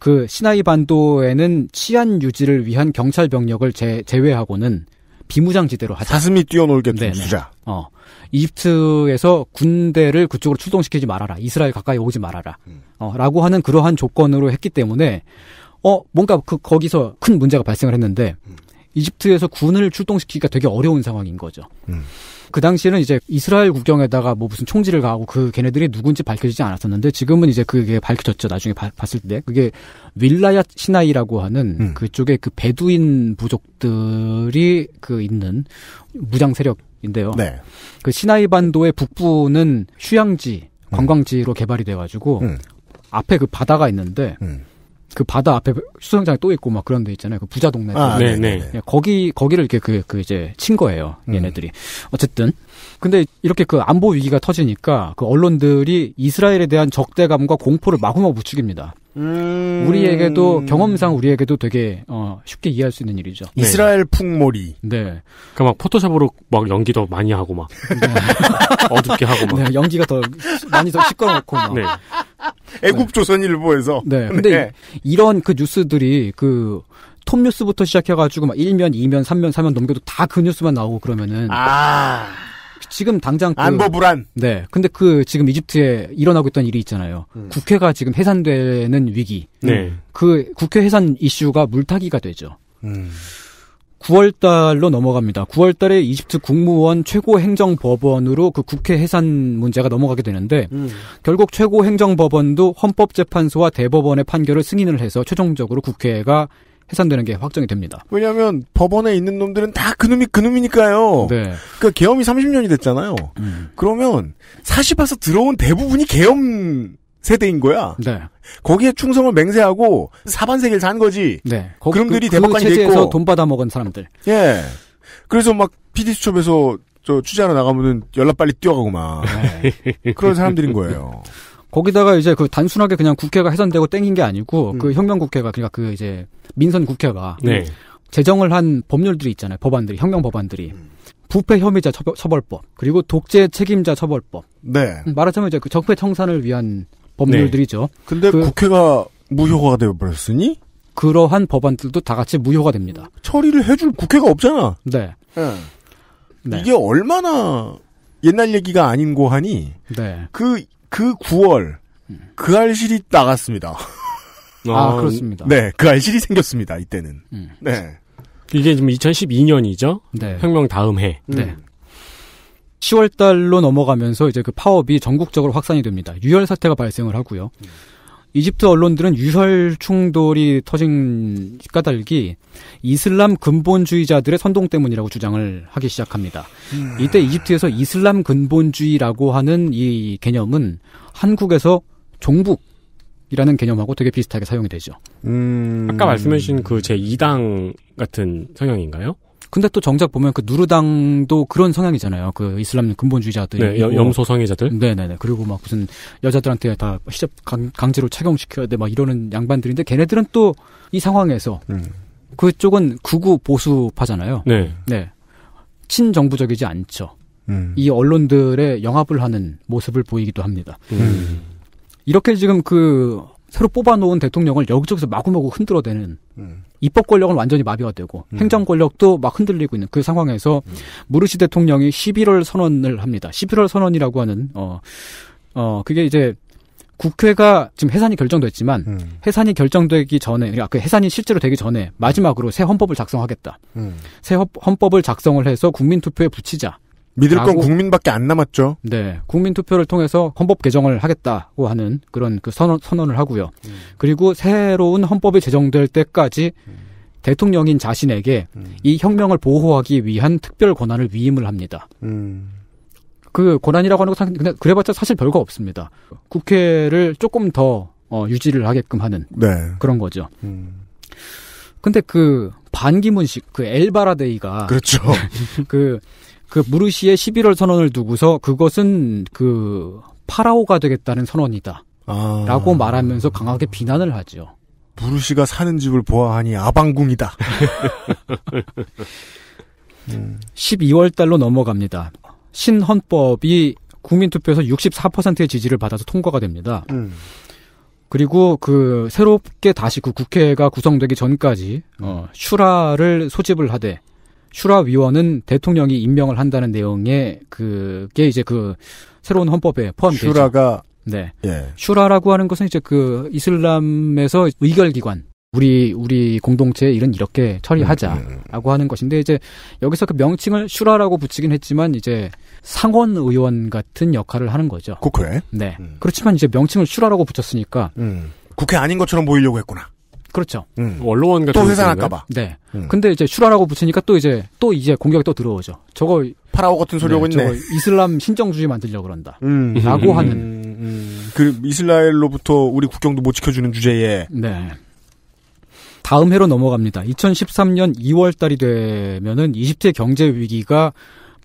그 시나이 반도에는 치안 유지를 위한 경찰 병력을 제, 제외하고는 비무장지대로 하자. 사슴이 뛰어놀게 주자. 어. 이집트에서 군대를 그쪽으로 출동시키지 말아라. 이스라엘 가까이 오지 말아라. 음. 어, 라고 하는 그러한 조건으로 했기 때문에 어, 뭔가 그, 거기서 큰 문제가 발생을 했는데, 음. 이집트에서 군을 출동시키기가 되게 어려운 상황인 거죠. 음. 그 당시에는 이제 이스라엘 국경에다가 뭐 무슨 총질을 가하고 그 걔네들이 누군지 밝혀지지 않았었는데 지금은 이제 그게 밝혀졌죠. 나중에 바, 봤을 때 그게 윌라얏 시나이라고 하는 음. 그쪽에 그 베두인 부족들이 그 있는 무장 세력인데요. 네. 그 시나이 반도의 북부는 휴양지 음. 관광지로 개발이 돼가지고 음. 앞에 그 바다가 있는데. 음. 그 바다 앞에 수영장이 또 있고 막 그런 데 있잖아요. 그 부자 동네. 아, 네네. 네, 네, 네. 예, 거기 거기를 이렇게 그, 그 이제 친 거예요. 음. 얘네들이. 음. 어쨌든 근데 이렇게 그 안보 위기가 터지니까 그 언론들이 이스라엘에 대한 적대감과 공포를 마구마구 부추깁니다. 음... 우리에게도 경험상 우리에게도 되게 어, 쉽게 이해할 수 있는 일이죠. 네. 이스라엘 풍몰이. 네. 그막 그러니까 포토샵으로 막 연기 도 많이 하고 막 네. 어둡게 하고 막 네, 연기가 더 많이 더 시끄럽고 막. 네. 애국 조선일보에서. 네. 근데 네. 이런 그 뉴스들이 그 톱뉴스부터 시작해가지고 막 1면, 2면, 3면, 4면 넘겨도 다 그 뉴스만 나오고 그러면은 아. 지금 당장 그, 안보 불안. 네. 근데 그 지금 이집트에 일어나고 있던 일이 있잖아요. 음. 국회가 지금 해산되는 위기. 네. 음. 그 국회 해산 이슈가 물타기가 되죠. 음. 9월 달로 넘어갑니다. 9월 달에 이집트 국무원 최고행정법원으로 그 국회 해산 문제가 넘어가게 되는데 음. 결국 최고행정법원도 헌법재판소와 대법원의 판결을 승인을 해서 최종적으로 국회가 해산되는 게 확정이 됩니다. 왜냐하면 법원에 있는 놈들은 다 그놈이 그놈이니까요. 네. 그러니까 계엄이 30년이 됐잖아요. 음. 그러면 사시에서 들어온 대부분이 계엄 세대인 거야. 네. 거기에 충성을 맹세하고 사반세기를산 거지. 네. 거 그놈들이 그, 그, 대법관이 됐고 돈 받아 먹은 사람들. 예. 그래서 막 PD 수첩에서 저 취재하러 나가면은 연락 빨리 뛰어가고 막 네. 그런 사람들인 거예요. 거기다가 이제 그 단순하게 그냥 국회가 해산되고 땡긴 게 아니고 음. 그 혁명 국회가 그러니까 그 이제 민선 국회가 네. 제정을 한 법률들이 있잖아요. 법안들이 혁명 법안들이 음. 부패 혐의자 처벌, 법 그리고 독재 책임자 처벌법. 네. 음, 말하자면 이제 그 적폐 청산을 위한 법률들이죠. 네. 근데 그, 국회가 무효가 화 되어버렸으니 그러한 법안들도 다 같이 무효가 됩니다. 음. 처리를 해줄 국회가 없잖아. 네. 네. 네. 이게 얼마나 옛날 얘기가 아닌 고하니 네. 그그 9월 그 알실이 나갔습니다. 아, 아, 그렇습니다. 네, 그 알실이 생겼습니다. 이때는. 음. 네. 이게 지금 2012년이죠. 네. 혁명 다음 해. 음. 네. 10월 달로 넘어가면서 이제 그 파업이 전국적으로 확산이 됩니다. 유혈 사태가 발생을 하고요. 음. 이집트 언론들은 유혈 충돌이 터진 까닭이 이슬람 근본주의자들의 선동 때문이라고 주장을 하기 시작합니다. 음. 이때 이집트에서 이슬람 근본주의라고 하는 이 개념은 한국에서 종북 이라는 개념하고 되게 비슷하게 사용이 되죠. 음... 아까 말씀해주신 그제 2당 같은 성향인가요? 근데 또 정작 보면 그 누르당도 그런 성향이잖아요. 그 이슬람 근본주의자들. 네, 영소성애자들. 네네네. 그리고 막 무슨 여자들한테 다 시접 강, 제로 착용시켜야 돼 막 이러는 양반들인데 걔네들은 또 이 상황에서 음. 그쪽은 극우 보수파잖아요. 네. 네. 친정부적이지 않죠. 음. 이 언론들의 영합을 하는 모습을 보이기도 합니다. 음. 이렇게 지금 그 새로 뽑아놓은 대통령을 여기저기서 마구마구 흔들어대는 음. 입법 권력은 완전히 마비가 되고 음. 행정 권력도 막 흔들리고 있는 그 상황에서 음. 무르시 대통령이 11월 선언을 합니다. 11월 선언이라고 하는 어, 어 그게 이제 국회가 지금 해산이 결정됐지만 음. 해산이 결정되기 전에 그러니까 그 해산이 실제로 되기 전에 마지막으로 새 헌법을 작성하겠다. 음. 새 헌법을 작성을 해서 국민 투표에 붙이자. 믿을 건 국민밖에 안 남았죠. 네, 국민 투표를 통해서 헌법 개정을 하겠다고 하는 그런 그 선언, 선언을 하고요. 음. 그리고 새로운 헌법이 제정될 때까지 음. 대통령인 자신에게 음. 이 혁명을 보호하기 위한 특별 권한을 위임을 합니다. 음. 그 권한이라고 하는 거 그냥 그래봤자 사실 별거 없습니다. 국회를 조금 더 어, 유지를 하게끔 하는 네. 그런 거죠. 음. 근데 그 반기문식 그 엘바라데이가 그렇죠. 그그 무르시의 11월 선언을 두고서 그것은 그 파라오가 되겠다는 선언이다. 아... 라고 말하면서 강하게 비난을 하죠. 무르시가 사는 집을 보아하니 아방궁이다. 12월 달로 넘어갑니다. 신헌법이 국민투표에서 64%의 지지를 받아서 통과가 됩니다. 음. 그리고 그 새롭게 다시 그 국회가 구성되기 전까지 어, 슈라를 음. 소집을 하되 슈라 위원은 대통령이 임명을 한다는 내용의 그게 이제 그 새로운 헌법에 포함되죠. 슈라가 네. 예. 슈라라고 하는 것은 이제 그 이슬람에서 의결 기관 우리 우리 공동체 일은 이렇게 처리하자라고 하는 것인데 이제 여기서 그 명칭을 슈라라고 붙이긴 했지만 이제 상원 의원 같은 역할을 하는 거죠. 국회. 네. 음. 그렇지만 이제 명칭을 슈라라고 붙였으니까 음. 국회 아닌 것처럼 보이려고 했구나. 그렇죠. 음. 원로원 같또 회산할까봐. 네. 음. 근데 이제 슈라라고 붙이니까 또 이제 또 이제 공격이 또 들어오죠. 저거 파라오 같은 소리 네, 하고 네, 있네. 저거 이슬람 신정주의 만들려 고 그런다. 음. 라고 음. 하는. 음. 그 이스라엘로부터 우리 국경도 못 지켜주는 주제에. 네. 다음 해로 넘어갑니다. 2013년 2월 달이 되면은 이집트의 경제 위기가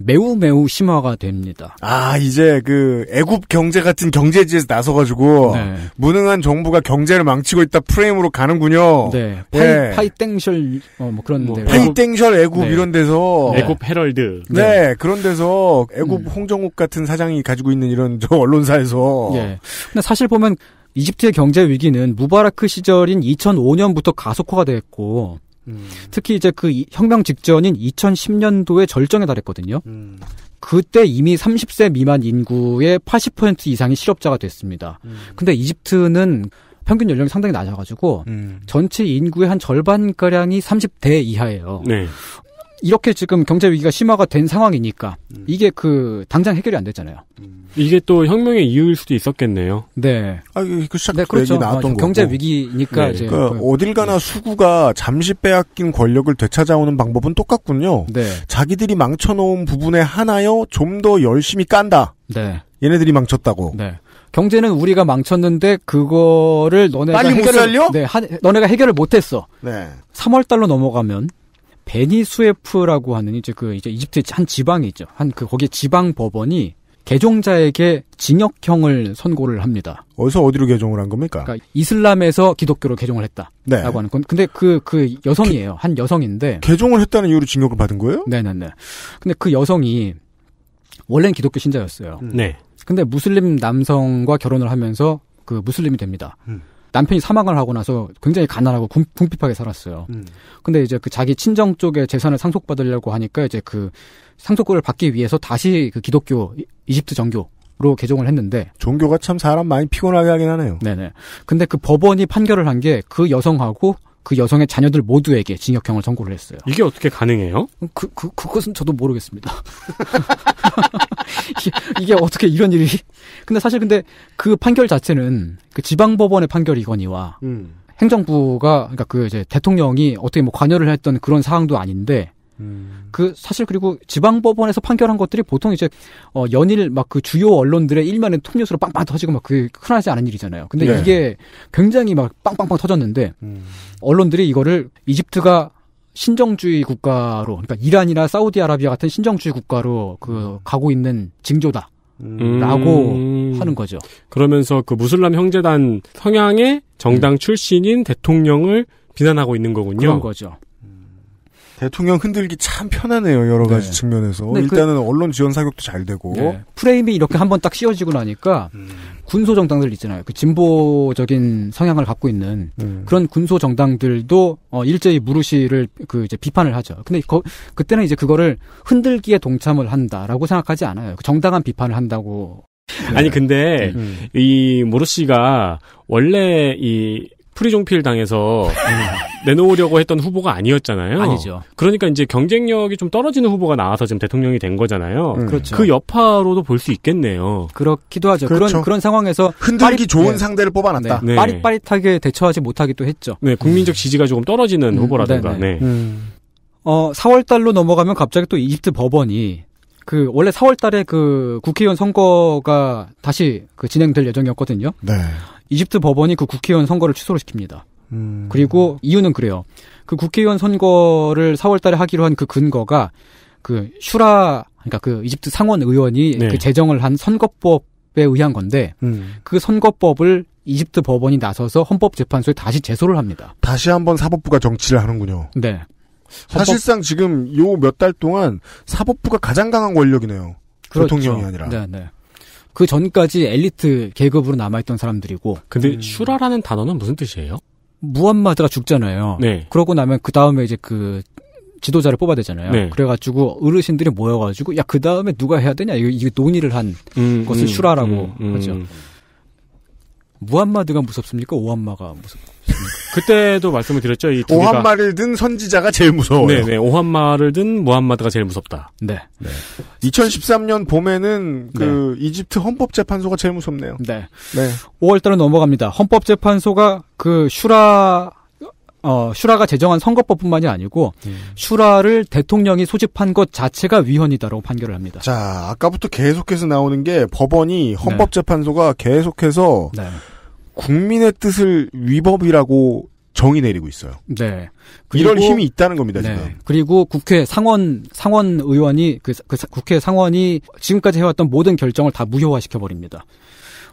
매우 매우 심화가 됩니다. 아 이제 그 애국 경제 같은 경제지에서 나서가지고 네. 무능한 정부가 경제를 망치고 있다 프레임으로 가는군요. 네, 예. 파이, 네. 파이땡셜 어, 뭐 그런 뭐, 데 파이땡셜 애국 네. 이런 데서 네. 애국 헤럴드 네, 네, 그런 데서 애국 음. 홍정욱 같은 사장이 가지고 있는 이런 저 언론사에서 네. 근데 사실 보면 이집트의 경제 위기는 무바라크 시절인 2005년부터 가속화가 됐고 음. 특히 이제 그 혁명 직전인 2010년도에 절정에 달했거든요. 음. 그때 이미 30세 미만 인구의 80% 이상이 실업자가 됐습니다. 음. 근데 이집트는 평균 연령이 상당히 낮아가지고 음. 전체 인구의 한 절반가량이 30대 이하예요. 네. 이렇게 지금 경제 위기가 심화가 된 상황이니까 음. 이게 그 당장 해결이 안 됐잖아요. 음. 이게 또 혁명의 이유일 수도 있었겠네요. 네. 아, 그 시작 네, 그렇죠. 얘기 나왔던 아, 경제 위기니까 네. 이제 그러니까 그, 어딜 가나 네. 수구가 잠시 빼앗긴 권력을 되찾아오는 방법은 똑같군요. 네. 자기들이 망쳐놓은 부분에 하나요 좀 더 열심히 깐다. 네. 얘네들이 망쳤다고. 네. 경제는 우리가 망쳤는데 그거를 너네가 빨리 해결을, 못 살려? 네, 하, 너네가 해결을 못했어. 네. 3월 달로 넘어가면 베니수에프라고 하는 이제 그 이제 이집트의 한 지방이 죠한 그 거기 지방 법원이 개종자에게 징역형을 선고를 합니다. 어디서 어디로 개종을 한 겁니까? 그러니까 이슬람에서 기독교로 개종을 했다라고 네. 하는 건 근데 그그 그 여성이에요. 한 여성인데 개종을 했다는 이유로 징역을 받은 거예요? 네, 네, 네. 근데 그 여성이 원래는 기독교 신자였어요. 네. 근데 무슬림 남성과 결혼을 하면서 그 무슬림이 됩니다. 음. 남편이 사망을 하고 나서 굉장히 가난하고 궁, 핍하게 살았어요. 음. 근데 이제 그 자기 친정 쪽에 재산을 상속받으려고 하니까 이제 그 상속권을 받기 위해서 다시 그 기독교 이집트 정교 로 개종을 했는데 종교가 참 사람 많이 피곤하게 하긴 하네요. 네네. 근데 그 법원이 판결을 한 게 그 여성하고 그 여성의 자녀들 모두에게 징역형을 선고를 했어요. 이게 어떻게 가능해요? 그, 그, 그것은 저도 모르겠습니다. 이게, 이게, 어떻게 이런 일이. 근데 사실 근데 그 판결 자체는 그 지방법원의 판결이거니와 음. 행정부가, 그러니까 그 이제 대통령이 어떻게 뭐 관여를 했던 그런 사항도 아닌데 음. 그 사실 그리고 지방법원에서 판결한 것들이 보통 이제 어 연일 막 그 주요 언론들의 일면에 통뉴스로 빵빵 터지고 막 그게 흔하지 않은 일이잖아요. 근데 네. 이게 굉장히 막 빵빵빵 터졌는데 음. 언론들이 이거를 이집트가 신정주의 국가로 그러니까 이란이나 사우디아라비아 같은 신정주의 국가로 그 가고 있는 징조다. 라고 음... 하는 거죠. 그러면서 그 무슬람 형제단 성향의 정당 음. 출신인 대통령을 비난하고 있는 거군요. 그런 거죠. 대통령 흔들기 참 편하네요 여러 네. 가지 측면에서 그 일단은 그, 언론 지원 사격도 잘 되고 네. 프레임이 이렇게 한번 딱 씌워지고 나니까 음. 군소 정당들 있잖아요 그 진보적인 성향을 갖고 있는 음. 그런 군소 정당들도 어, 일제히 무르시를 그 이제 비판을 하죠 근데 거, 그때는 이제 그거를 흔들기에 동참을 한다라고 생각하지 않아요 그 정당한 비판을 한다고 네. 아니 근데 음. 이 무르시가 원래 이 프리종필 당해서 내놓으려고 했던 후보가 아니었잖아요. 아니죠. 그러니까 이제 경쟁력이 좀 떨어지는 후보가 나와서 지금 대통령이 된 거잖아요. 음. 그렇죠. 그 여파로도 볼 수 있겠네요. 그렇기도 하죠. 그렇죠. 그런 그런 상황에서 흔들기 빠릿, 좋은 네. 상대를 뽑아놨다. 네. 네. 빠릿빠릿하게 대처하지 못하기도 했죠. 네, 국민적 음. 지지가 조금 떨어지는 음. 후보라든가. 네네. 네. 음. 어, 4월 달로 넘어가면 갑자기 또 이집트 법원이 그 원래 4월 달에 그 국회의원 선거가 다시 그 진행될 예정이었거든요. 네. 이집트 법원이 그 국회의원 선거를 취소를 시킵니다. 음. 그리고 이유는 그래요. 그 국회의원 선거를 4월달에 하기로 한 그 근거가 그 슈라 그러니까 그 이집트 상원 의원이 네. 그 제정을 한 선거법에 의한 건데 음. 그 선거법을 이집트 법원이 나서서 헌법재판소에 다시 제소를 합니다. 다시 한번 사법부가 정치를 하는군요. 네. 사실상 지금 요 몇 달 동안 사법부가 가장 강한 권력이네요. 그렇죠. 대통령이 아니라. 네, 네. 그 전까지 엘리트 계급으로 남아있던 사람들이고. 근데 음. 슈라라는 단어는 무슨 뜻이에요? 무함마드가 죽잖아요. 네. 그러고 나면 그 다음에 이제 그 지도자를 뽑아야 되잖아요. 네. 그래가지고 어르신들이 모여가지고 야그 다음에 누가 해야 되냐 이거, 이거 논의를 한 음, 음, 것을 음, 슈라라고 음, 음, 하죠. 무함마드가 무섭습니까? 오함마가 무섭습니까? 그때도 말씀을 드렸죠. 이오한마을든 선지자가 제일 무서워요. 네네. 네. 오한마를 든 무함마드가 제일 무섭다. 네. 네. 2013년 봄에는 그 네. 이집트 헌법재판소가 제일 무섭네요. 네. 네. 5월달은 넘어갑니다. 헌법재판소가 그 슈라 어, 슈라가 제정한 선거법뿐만이 아니고 음. 슈라를 대통령이 소집한 것 자체가 위헌이다라고 판결을 합니다. 자, 아까부터 계속해서 나오는 게 법원이 네. 헌법재판소가 계속해서 네. 국민의 뜻을 위법이라고 정의 내리고 있어요. 네. 그리고, 이런 힘이 있다는 겁니다, 네. 지금. 그리고 국회 상원, 상원 의원이, 그, 그 국회 상원이 지금까지 해왔던 모든 결정을 다 무효화시켜버립니다.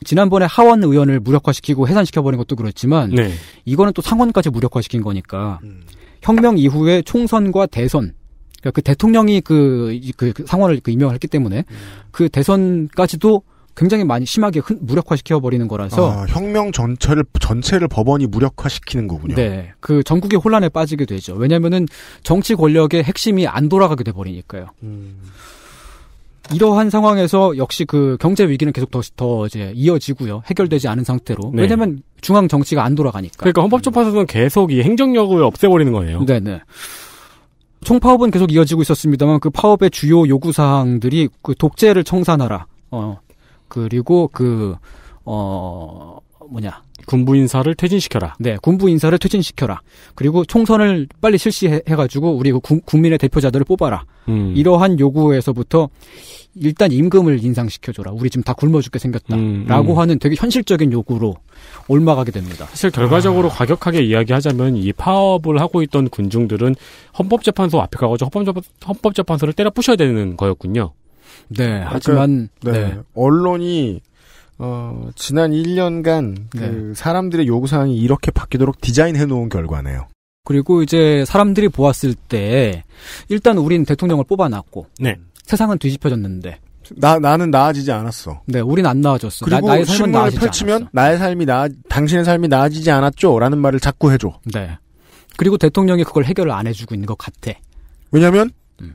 지난번에 하원 의원을 무력화시키고 해산시켜버린 것도 그렇지만, 네. 이거는 또 상원까지 무력화시킨 거니까, 음. 혁명 이후에 총선과 대선, 그러니까 그 대통령이 그, 그 상원을 그 임명했기 때문에, 음. 그 대선까지도 굉장히 많이 심하게 무력화시켜 버리는 거라서 아, 혁명 전체를 전체를 법원이 무력화시키는 거군요. 네, 그 전국의 혼란에 빠지게 되죠. 왜냐하면은 정치 권력의 핵심이 안 돌아가게 돼 버리니까요. 음. 이러한 상황에서 역시 그 경제 위기는 계속 더, 더 이제 이어지고요. 해결되지 않은 상태로. 네. 왜냐면 중앙 정치가 안 돌아가니까. 그러니까 헌법재파소는 계속 이 행정력을 없애버리는 거예요. 네네. 총파업은 계속 이어지고 있었습니다만 그 파업의 주요 요구사항들이 그 독재를 청산하라. 어, 그리고 그, 어, 뭐냐. 군부 인사를 퇴진시켜라. 네, 군부 인사를 퇴진시켜라. 그리고 총선을 빨리 실시해가지고 우리 그 구, 국민의 대표자들을 뽑아라. 음. 이러한 요구에서부터 일단 임금을 인상시켜줘라. 우리 지금 다 굶어 죽게 생겼다. 음, 음. 라고 하는 되게 현실적인 요구로 올라가게 됩니다. 사실 결과적으로 아. 과격하게 이야기하자면 이 파업을 하고 있던 군중들은 헌법재판소 앞에 가가지고 헌법재판소를 때려 부셔야 되는 거였군요. 네, 하지만 그러니까, 네, 네. 언론이 어, 지난 1년간 그 네. 그 사람들의 요구 사항이 이렇게 바뀌도록 디자인해 놓은 결과네요. 그리고 이제 사람들이 보았을 때 일단 우린 대통령을 뽑아놨고 네. 세상은 뒤집혀졌는데 나 나는 나아지지 않았어. 네, 우린 안 나아졌어. 그리고 나, 의 삶은 나아지지 펼치면 않았어. 나의 삶이 나 당신의 삶이 나아지지 않았죠라는 말을 자꾸 해줘. 네. 그리고 대통령이 그걸 해결을 안 해주고 있는 것 같아. 왜냐면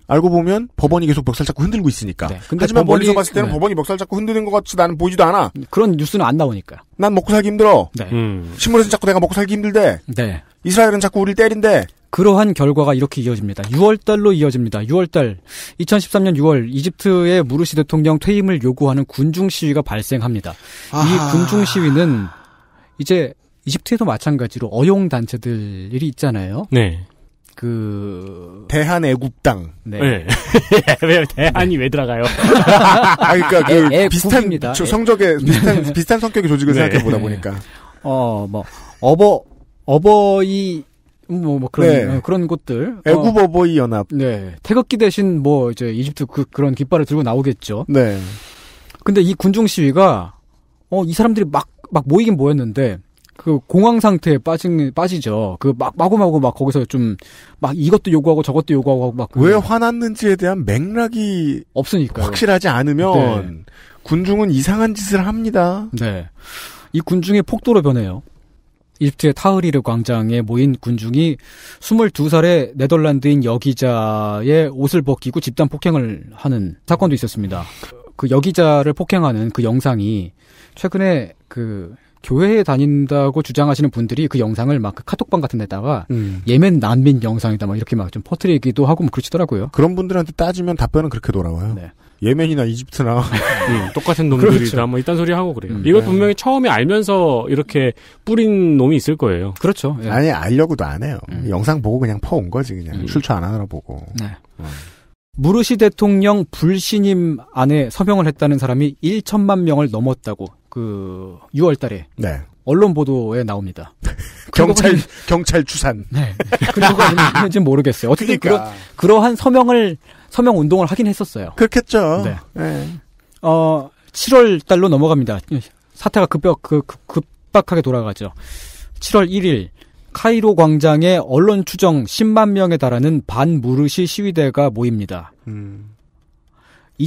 알고 보면 법원이 계속 멱살 잡고 흔들고 있으니까. 네. 근데 하지만 법원이, 멀리서 봤을 때는 네. 법원이 멱살 잡고 흔드는 것 같이 나는 보이지도 않아. 그런 뉴스는 안 나오니까. 난 먹고 살기 힘들어. 네. 음. 신문에서 자꾸 내가 먹고 살기 힘들대. 네. 이스라엘은 자꾸 우리를 때린대. 그러한 결과가 이렇게 이어집니다. 6월달로 이어집니다. 6월달 2013년 6월 이집트의 무르시 대통령 퇴임을 요구하는 군중 시위가 발생합니다. 아... 이 군중 시위는 이제 이집트에도 마찬가지로 어용 단체들이 있잖아요. 네. 그 대한애국당. 네. 네. 왜 네. 대한이 왜 들어가요? 아, 그러니까 그 애, 비슷한 국입니다. 저 성적의 비슷한 비슷한 성격의 조직을 네. 생각해 보다 보니까 어뭐 어버 어버이 음, 뭐, 뭐 그런 네. 어, 그런 곳들 어. 애국 어버이 연합. 네. 태극기 대신 뭐 이제 이집트 그, 그런 깃발을 들고 나오겠죠. 네. 근데 이 군중 시위가 어이 사람들이 막 막 모이긴 모였는데 그 공황 상태에 빠진 빠지죠. 그 막 마구마구 막 거기서 좀 막 이것도 요구하고 저것도 요구하고 막 왜 화났는지에 대한 맥락이 없으니까 확실하지 않으면 네. 군중은 이상한 짓을 합니다. 네, 이 군중의 폭도로 변해요. 이집트의 타흐리르 광장에 모인 군중이 22살의 네덜란드인 여기자의 옷을 벗기고 집단 폭행을 하는 사건도 있었습니다. 그 여기자를 폭행하는 그 영상이 최근에 그 교회에 다닌다고 주장하시는 분들이 그 영상을 막그 카톡방 같은 데다가 음. 예멘 난민 영상이다 막 이렇게 막 좀 퍼뜨리기도 하고 뭐 그러시더라고요. 그런 분들한테 따지면 답변은 그렇게 돌아와요. 네. 예멘이나 이집트나 음, 똑같은 그렇죠. 놈들이다 그렇죠. 뭐 이딴 소리 하고 그래요. 음, 이걸 네. 분명히 처음에 알면서 이렇게 뿌린 놈이 있을 거예요. 그렇죠. 예. 아니 알려고도 안 해요. 음. 영상 보고 그냥 퍼온 거지 그냥 음. 출처 안 하느라 보고. 네. 어. 무르시 대통령 불신임 안에 서명을 했다는 사람이 1천만 명을 넘었다고 그 6월달에 네. 언론 보도에 나옵니다. 경찰 경찰 추산. 네. 근거가 있지 모르겠어요. 어쨌든 그러니까. 그러, 그러한 서명을 서명 운동을 하긴 했었어요. 그렇겠죠. 네. 네. 어 7월 달로 넘어갑니다. 사태가 급격 그, 급박하게 돌아가죠. 7월 1일 카이로 광장에 언론 추정 10만 명에 달하는 반무르시 시위대가 모입니다. 음.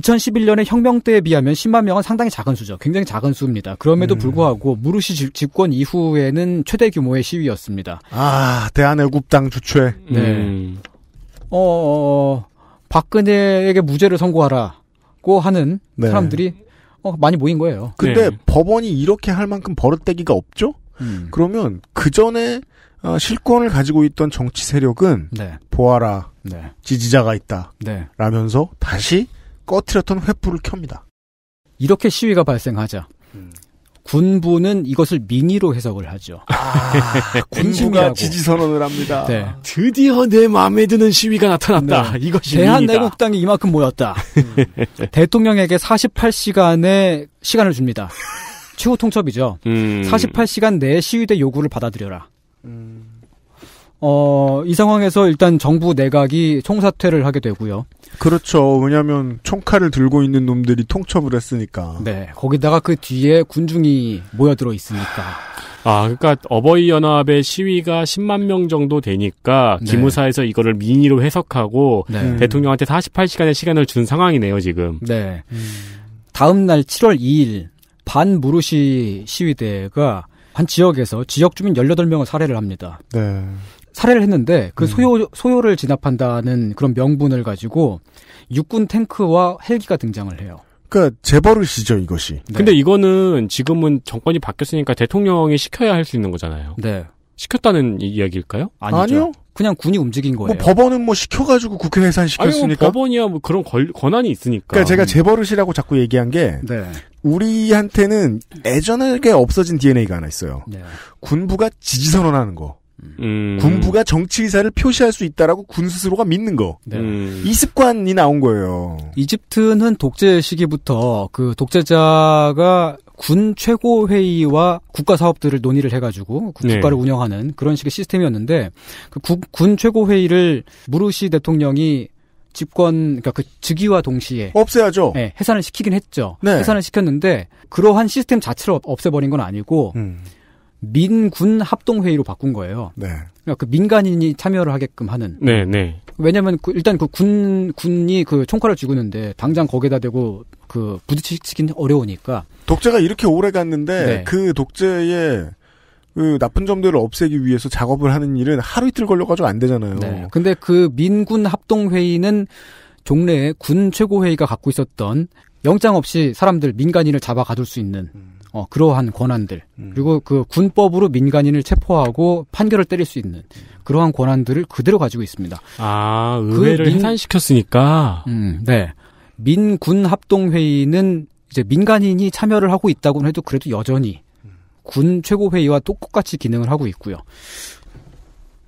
2011년에 혁명 때에 비하면 10만 명은 상당히 작은 수죠. 굉장히 작은 수입니다. 그럼에도 음. 불구하고 무르시 집, 권 이후에는 최대 규모의 시위였습니다. 아, 대한애국당 주최. 네. 음. 어, 어, 어, 박근혜에게 무죄를 선고하라고 하는 네. 사람들이 어, 많이 모인 거예요. 근데 네. 법원이 이렇게 할 만큼 버릇대기가 없죠? 음. 그러면 그 전에 어, 실권을 가지고 있던 정치 세력은 네. 보아라 네. 지지자가 있다 네. 라면서 다시 꺼트렸던 횃불을 켭니다. 이렇게 시위가 발생하자 음. 군부는 이것을 민의로 해석을 하죠. 아, 군부가 지지 선언을 합니다. 네. 드디어 내 마음에 드는 시위가 나타났다. 네. 이것이 대한내국당이 이만큼 모였다. 음. 대통령에게 48시간의 시간을 줍니다. 최후 통첩이죠. 음. 48시간 내 시위대 요구를 받아들여라. 음. 어, 이 상황에서 일단 정부 내각이 총사퇴를 하게 되고요. 그렇죠. 왜냐하면 총칼을 들고 있는 놈들이 통첩을 했으니까. 네. 거기다가 그 뒤에 군중이 모여들어 있으니까. 아, 그러니까 어버이 연합의 시위가 10만 명 정도 되니까 네. 기무사에서 이거를 민의로 해석하고 네. 음. 대통령한테 48시간의 시간을 준 상황이네요, 지금. 네. 음. 다음 날 7월 2일 반무르시 시위대가 한 지역에서 지역 주민 18명을 살해를 합니다. 네. 살해를 했는데 그 음. 소요 소요를 진압한다는 그런 명분을 가지고 육군 탱크와 헬기가 등장을 해요. 그러니까 재벌을시죠 이것이. 네. 근데 이거는 지금은 정권이 바뀌었으니까 대통령이 시켜야 할 수 있는 거잖아요. 네. 시켰다는 이야기일까요? 아니죠. 아니요. 그냥 군이 움직인 거예요. 뭐 법원은 뭐 시켜가지고 국회 해산시켰으니까. 뭐 법원이야 뭐 그런 권, 권한이 있으니까. 그러니까 제가 재벌을시라고 자꾸 얘기한 게 네. 우리한테는 예전에 없어진 DNA가 하나 있어요. 네. 군부가 지지선언하는 거. 음. 군부가 정치 의사를 표시할 수 있다라고 군 스스로가 믿는 거. 네. 음. 이 습관이 나온 거예요. 이집트는 독재 시기부터 그 독재자가 군 최고회의와 국가 사업들을 논의를 해가지고 그 네. 국가를 네. 운영하는 그런 식의 시스템이었는데 그 군 최고회의를 무르시 대통령이 집권 그러니까 그 즉위와 동시에 없애야죠. 네, 해산을 시키긴 했죠. 네. 해산을 시켰는데 그러한 시스템 자체를 없애버린 건 아니고. 음. 민군 합동회의로 바꾼 거예요. 네. 그러니까 그 민간인이 참여를 하게끔 하는. 네, 네. 왜냐면 그 일단 그 군 군이 그 총칼을 쥐고는데 당장 거기다 대고 그 부딪히긴 어려우니까. 독재가 이렇게 오래 갔는데 네. 그 독재의 그 나쁜 점들을 없애기 위해서 작업을 하는 일은 하루 이틀 걸려가지고 안 되잖아요. 네. 근데 그 민군 합동회의는 종래에 군 최고회의가 갖고 있었던 영장 없이 사람들 민간인을 잡아 가둘 수 있는 음. 어, 그러한 권한들 음. 그리고 그 군법으로 민간인을 체포하고 판결을 때릴 수 있는 그러한 권한들을 그대로 가지고 있습니다. 아 그 의회를 그 민, 해산시켰으니까. 음, 네. 민군 합동회의는 이제 민간인이 참여를 하고 있다고 해도 그래도 여전히 군 최고회의와 똑같이 기능을 하고 있고요.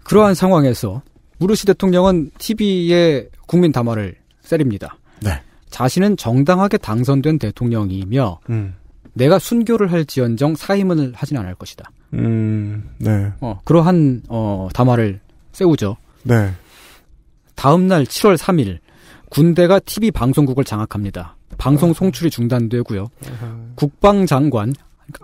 그러한 상황에서 무르시 대통령은 TV에 국민 담화를 세립니다 네. 자신은 정당하게 당선된 대통령이며 음. 내가 순교를 할지언정 사임을 하진 않을 것이다. 음, 네. 어, 그러한 어, 담화를 세우죠. 네. 다음 날 7월 3일 군대가 TV 방송국을 장악합니다. 방송 아. 송출이 중단되고요. 국방장관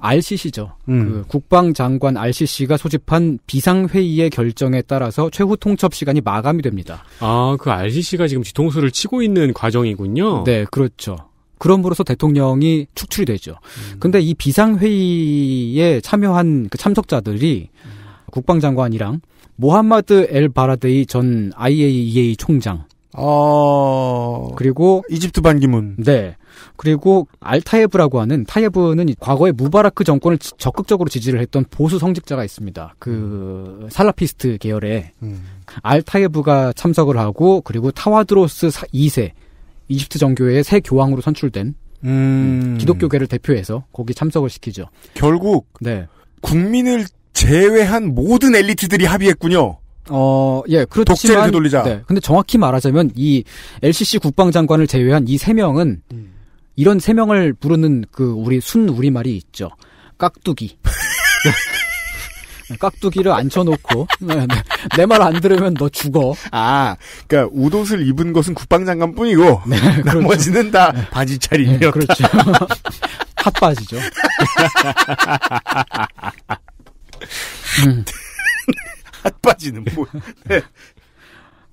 RCC죠. 그러니까 음. 그 국방장관 RCC가 소집한 비상회의의 결정에 따라서 최후 통첩 시간이 마감이 됩니다. 아, 그 RCC가 지금 뒤통수를 치고 있는 과정이군요. 네, 그렇죠. 그럼으로써 대통령이 축출이 되죠. 음. 근데 이 비상회의에 참여한 그 참석자들이 음. 국방장관이랑 모하마드 엘 바라데이 전 IAEA 총장. 어... 그리고 이집트 반기문. 네. 그리고 알타예브라고 하는 타예브는 과거에 무바라크 정권을 적극적으로 지지를 했던 보수 성직자가 있습니다. 그 음. 살라피스트 계열의 음. 알타예브가 참석을 하고 그리고 타와드로스 2세 이집트 정교회의 새 교황으로 선출된 음... 기독교계를 대표해서 거기 참석을 시키죠. 결국 네. 국민을 제외한 모든 엘리트들이 합의했군요. 어, 예, 그렇지만 독재를 되돌리자. 네, 근데 정확히 말하자면 이 LCC 국방장관을 제외한 이 세 명은 음. 이런 세 명을 부르는 그 우리 순 우리 말이 있죠. 깍두기. 깍두기를 앉혀놓고 네, 네. 내말 안 들으면 너 죽어. 아, 그러니까 우옷을 입은 것은 국방장관뿐이고 네, 그렇죠. 나머지는 다 네. 바지 네, 차림이었다. 네, 그렇죠. 핫바지죠. 음. 핫바지는 뭐? 네.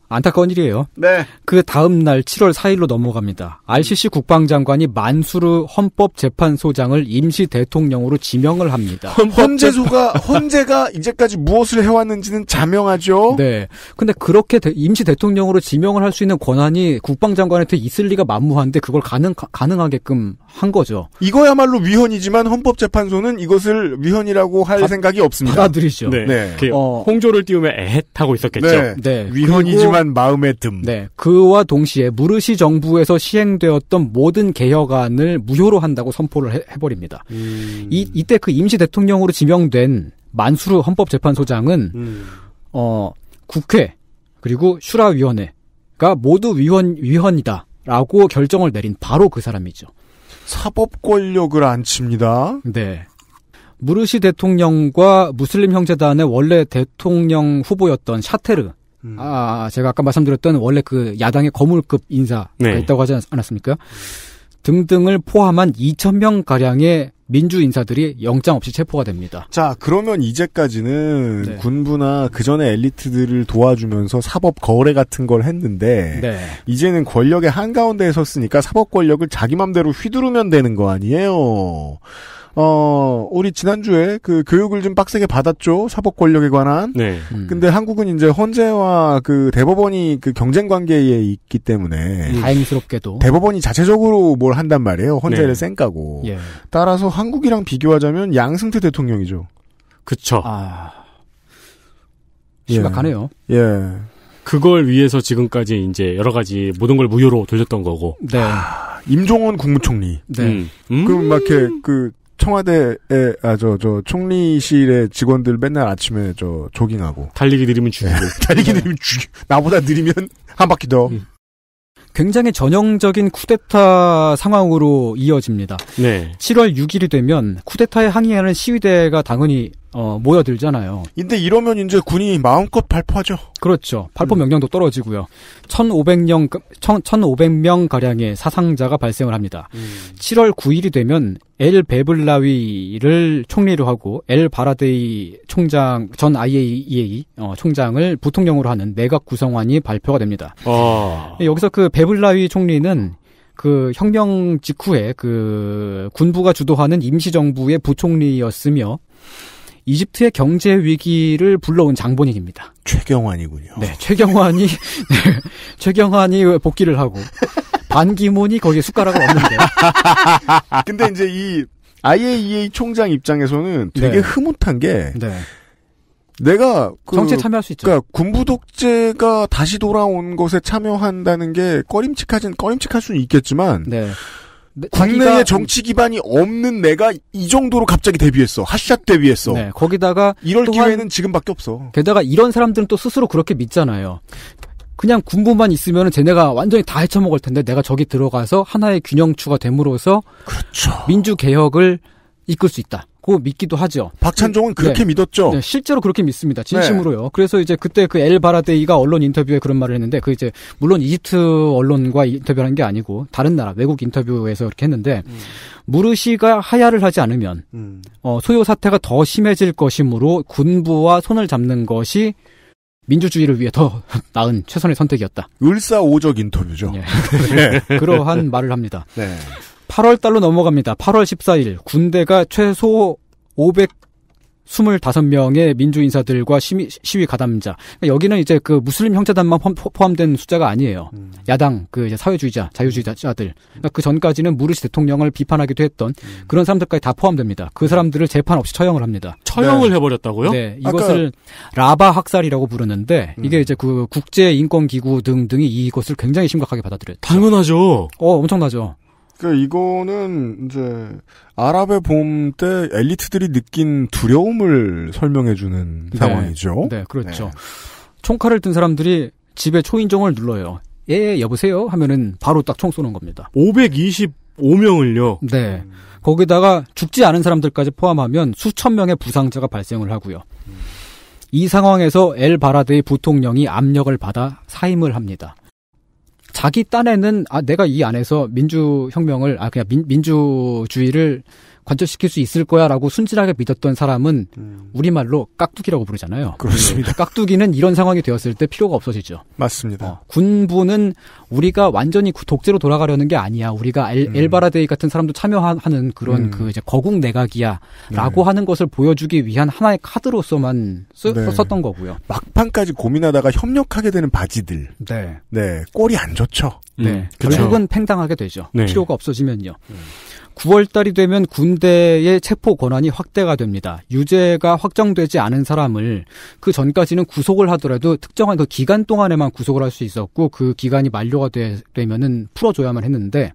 안타까운 일이에요. 네. 그 다음 날 7월 4일로 넘어갑니다. RCC 국방장관이 만수르 헌법재판소장을 임시 대통령으로 지명을 합니다. 헌재소가 헌재가 이제까지 무엇을 해왔는지는 자명하죠. 네. 근데 그렇게 대, 임시 대통령으로 지명을 할 수 있는 권한이 국방장관한테 있을 리가 만무한데 그걸 가능 가능하게끔 한 거죠. 이거야말로 위헌이지만 헌법재판소는 이것을 위헌이라고 할 바, 생각이 없습니다. 받아들이죠. 네. 네. 그 어, 홍조를 띄우며 애헷하고 있었겠죠. 네. 네. 위헌이지만 한 마음의 듬. 네. 그와 동시에 무르시 정부에서 시행되었던 모든 개혁안을 무효로 한다고 선포를 해, 버립니다 음. 이, 이때 그 임시 대통령으로 지명된 만수르 헌법재판소장은, 음. 어, 국회, 그리고 슈라위원회가 모두 위원, 위헌이다. 라고 결정을 내린 바로 그 사람이죠. 사법 권력을 안 칩니다. 네. 무르시 대통령과 무슬림 형제단의 원래 대통령 후보였던 샤테르 음. 아, 제가 아까 말씀드렸던 원래 그 야당의 거물급 인사가 네. 있다고 하지 않았습니까? 등등을 포함한 2,000명 가량의 민주 인사들이 영장 없이 체포가 됩니다. 자, 그러면 이제까지는 네. 군부나 그 전에 엘리트들을 도와주면서 사법 거래 같은 걸 했는데 네. 이제는 권력의 한가운데에 섰으니까 사법 권력을 자기 맘대로 휘두르면 되는 거 아니에요. 어, 우리 지난주에 그 교육을 좀 빡세게 받았죠. 사법 권력에 관한. 네. 음. 근데 한국은 이제 헌재와 그 대법원이 그 경쟁 관계에 있기 때문에. 음. 다행스럽게도. 대법원이 자체적으로 뭘 한단 말이에요. 헌재를 네. 쌩까고. 예. 따라서 한국이랑 비교하자면 양승태 대통령이죠. 그쵸. 아. 예. 심각하네요. 예. 예. 그걸 위해서 지금까지 이제 여러 가지 모든 걸 무효로 돌렸던 거고. 네. 아, 임종원 국무총리. 네. 음. 그럼 막 음. 이렇게 그 청와대에 아저저 총리실의 직원들 맨날 아침에 저 조깅하고 달리기 느리면 죽이고 네, 달리기 느리면 죽이 나보다 느리면 한 바퀴 더 음. 굉장히 전형적인 쿠데타 상황으로 이어집니다. 네. 7월 6일이 되면 쿠데타에 항의하는 시위대가 당연히 어, 모여들잖아요. 근데 이러면 이제 군이 마음껏 발포하죠. 그렇죠. 발포 음. 명령도 떨어지고요. 1,500명 1,500명 가량의 사상자가 발생을 합니다. 음. 7월 9일이 되면 엘 베블라위를 총리로 하고 엘 바라데이 총장 전 IAEA 어, 총장을 부통령으로 하는 내각 구성안이 발표가 됩니다. 어. 여기서 그 베블라위 총리는 그 혁명 직후에 그 군부가 주도하는 임시정부의 부총리였으며 이집트의 경제 위기를 불러온 장본인입니다. 최경환이군요. 네, 최경환이 네, 최경환이 복귀를 하고 반기문이 거기에 숟가락을 얹는데. 근데 이제 이 IAEA 총장 입장에서는 되게 네. 흐뭇한 게 네. 내가 그 정치에 참여할 수 있죠. 그러니까 군부 독재가 다시 돌아온 것에 참여한다는 게 꺼림칙하진 꺼림칙할 수는 있겠지만 네. 광능의 네, 정치 기반이 없는 내가 이 정도로 갑자기 데뷔했어. 핫샷 데뷔했어. 네, 거기다가 이럴 기회는 지금밖에 없어. 게다가 이런 사람들은 또 스스로 그렇게 믿잖아요. 그냥 군부만 있으면 쟤네가 완전히 다 헤쳐먹을 텐데 내가 저기 들어가서 하나의 균형추가 됨으로써 그렇죠. 민주 개혁을 이끌 수 있다. 고 믿기도 하죠. 박찬종은 그렇게 네. 믿었죠. 네, 실제로 그렇게 믿습니다. 네. 진심으로요. 네. 그래서 이제 그때 그엘 바라데이가 언론 인터뷰에 그런 말을 했는데 그 이제 물론 이집트 언론과 인터뷰한 게 아니고 다른 나라 외국 인터뷰에서 이렇게 했는데 음. 무르시가 하야를 하지 않으면 음. 어, 소요 사태가 더 심해질 것이므로 군부와 손을 잡는 것이 민주주의를 위해 더 나은 최선의 선택이었다. 을사오적 인터뷰죠. 예. 네. 그러한 말을 합니다. 네. 8월 달로 넘어갑니다. 8월 14일 군대가 최소 500 25명의 민주 인사들과 시위, 시위 가담자. 그러니까 여기는 이제 그 무슬림 형제단만 포함된 숫자가 아니에요. 음. 야당, 그 이제 사회주의자, 자유주의자들. 그러니까 그 전까지는 무르시 대통령을 비판하기도 했던 음. 그런 사람들까지 다 포함됩니다. 그 음. 사람들을 재판 없이 처형을 합니다. 처형을 네. 해버렸다고요? 네. 이것을 아까... 라바 학살이라고 부르는데 음. 이게 이제 그 국제인권기구 등등이 이것을 굉장히 심각하게 받아들여죠 당연하죠. 어, 엄청나죠. 그러니까 이거는 이제 아랍의 봄 때 엘리트들이 느낀 두려움을 설명해주는 네. 상황이죠. 네, 그렇죠. 네. 총칼을 든 사람들이 집에 초인종을 눌러요. 예, 여보세요? 하면은 바로 딱 총 쏘는 겁니다. 525명을요? 네. 거기다가 죽지 않은 사람들까지 포함하면 수천 명의 부상자가 발생을 하고요. 이 상황에서 엘 바라드의 부통령이 압력을 받아 사임을 합니다. 자기 딴에는 아 내가 이 안에서 민주혁명을 아 그냥 민, 민주주의를 관철시킬 수 있을 거야라고 순진하게 믿었던 사람은 음. 우리말로 깍두기라고 부르잖아요. 그렇습니다. 깍두기는 이런 상황이 되었을 때 필요가 없어지죠. 맞습니다. 어, 군부는 우리가 완전히 독재로 돌아가려는 게 아니야. 우리가 엘, 음. 바라데이 같은 사람도 참여하는 그런 음. 그 이제 거국 내각이야라고 네. 하는 것을 보여주기 위한 하나의 카드로서만 쓰, 네. 썼던 거고요. 막판까지 고민하다가 협력하게 되는 바지들. 네. 네. 꼴이 안 좋죠. 네. 네. 그쵸. 그렇죠. 결국은 팽당하게 되죠. 네. 필요가 없어지면요. 음. 9월 달이 되면 군대의 체포 권한이 확대가 됩니다. 유죄가 확정되지 않은 사람을 그 전까지는 구속을 하더라도 특정한 그 기간 동안에만 구속을 할 수 있었고 그 기간이 만료가 되, 면은 풀어줘야만 했는데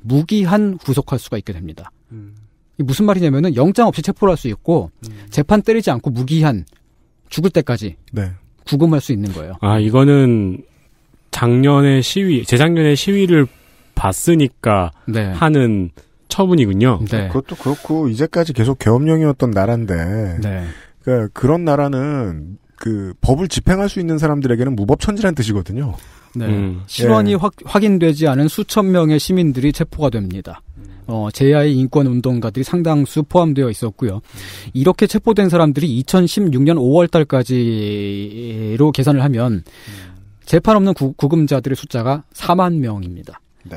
무기한 구속할 수가 있게 됩니다. 음. 무슨 말이냐면은 영장 없이 체포를 할 수 있고 음. 재판 때리지 않고 무기한 죽을 때까지 네. 구금할 수 있는 거예요. 아 이거는 작년에 시위, 재작년에 시위를 봤으니까 네. 하는 처분이군요. 네. 그것도 그렇고 이제까지 계속 계엄령이었던 나라인데 네. 그러니까 그런 나라는 그 법을 집행할 수 있는 사람들에게는 무법천지란 뜻이거든요. 네. 음. 실원이 예. 확, 확인되지 않은 수천 명의 시민들이 체포가 됩니다. 어, 제야의 인권 운동가들이 상당수 포함되어 있었고요. 이렇게 체포된 사람들이 2016년 5월 달까지로 계산을 하면 재판 없는 구, 금자들의 숫자가 4만 명입니다. 네.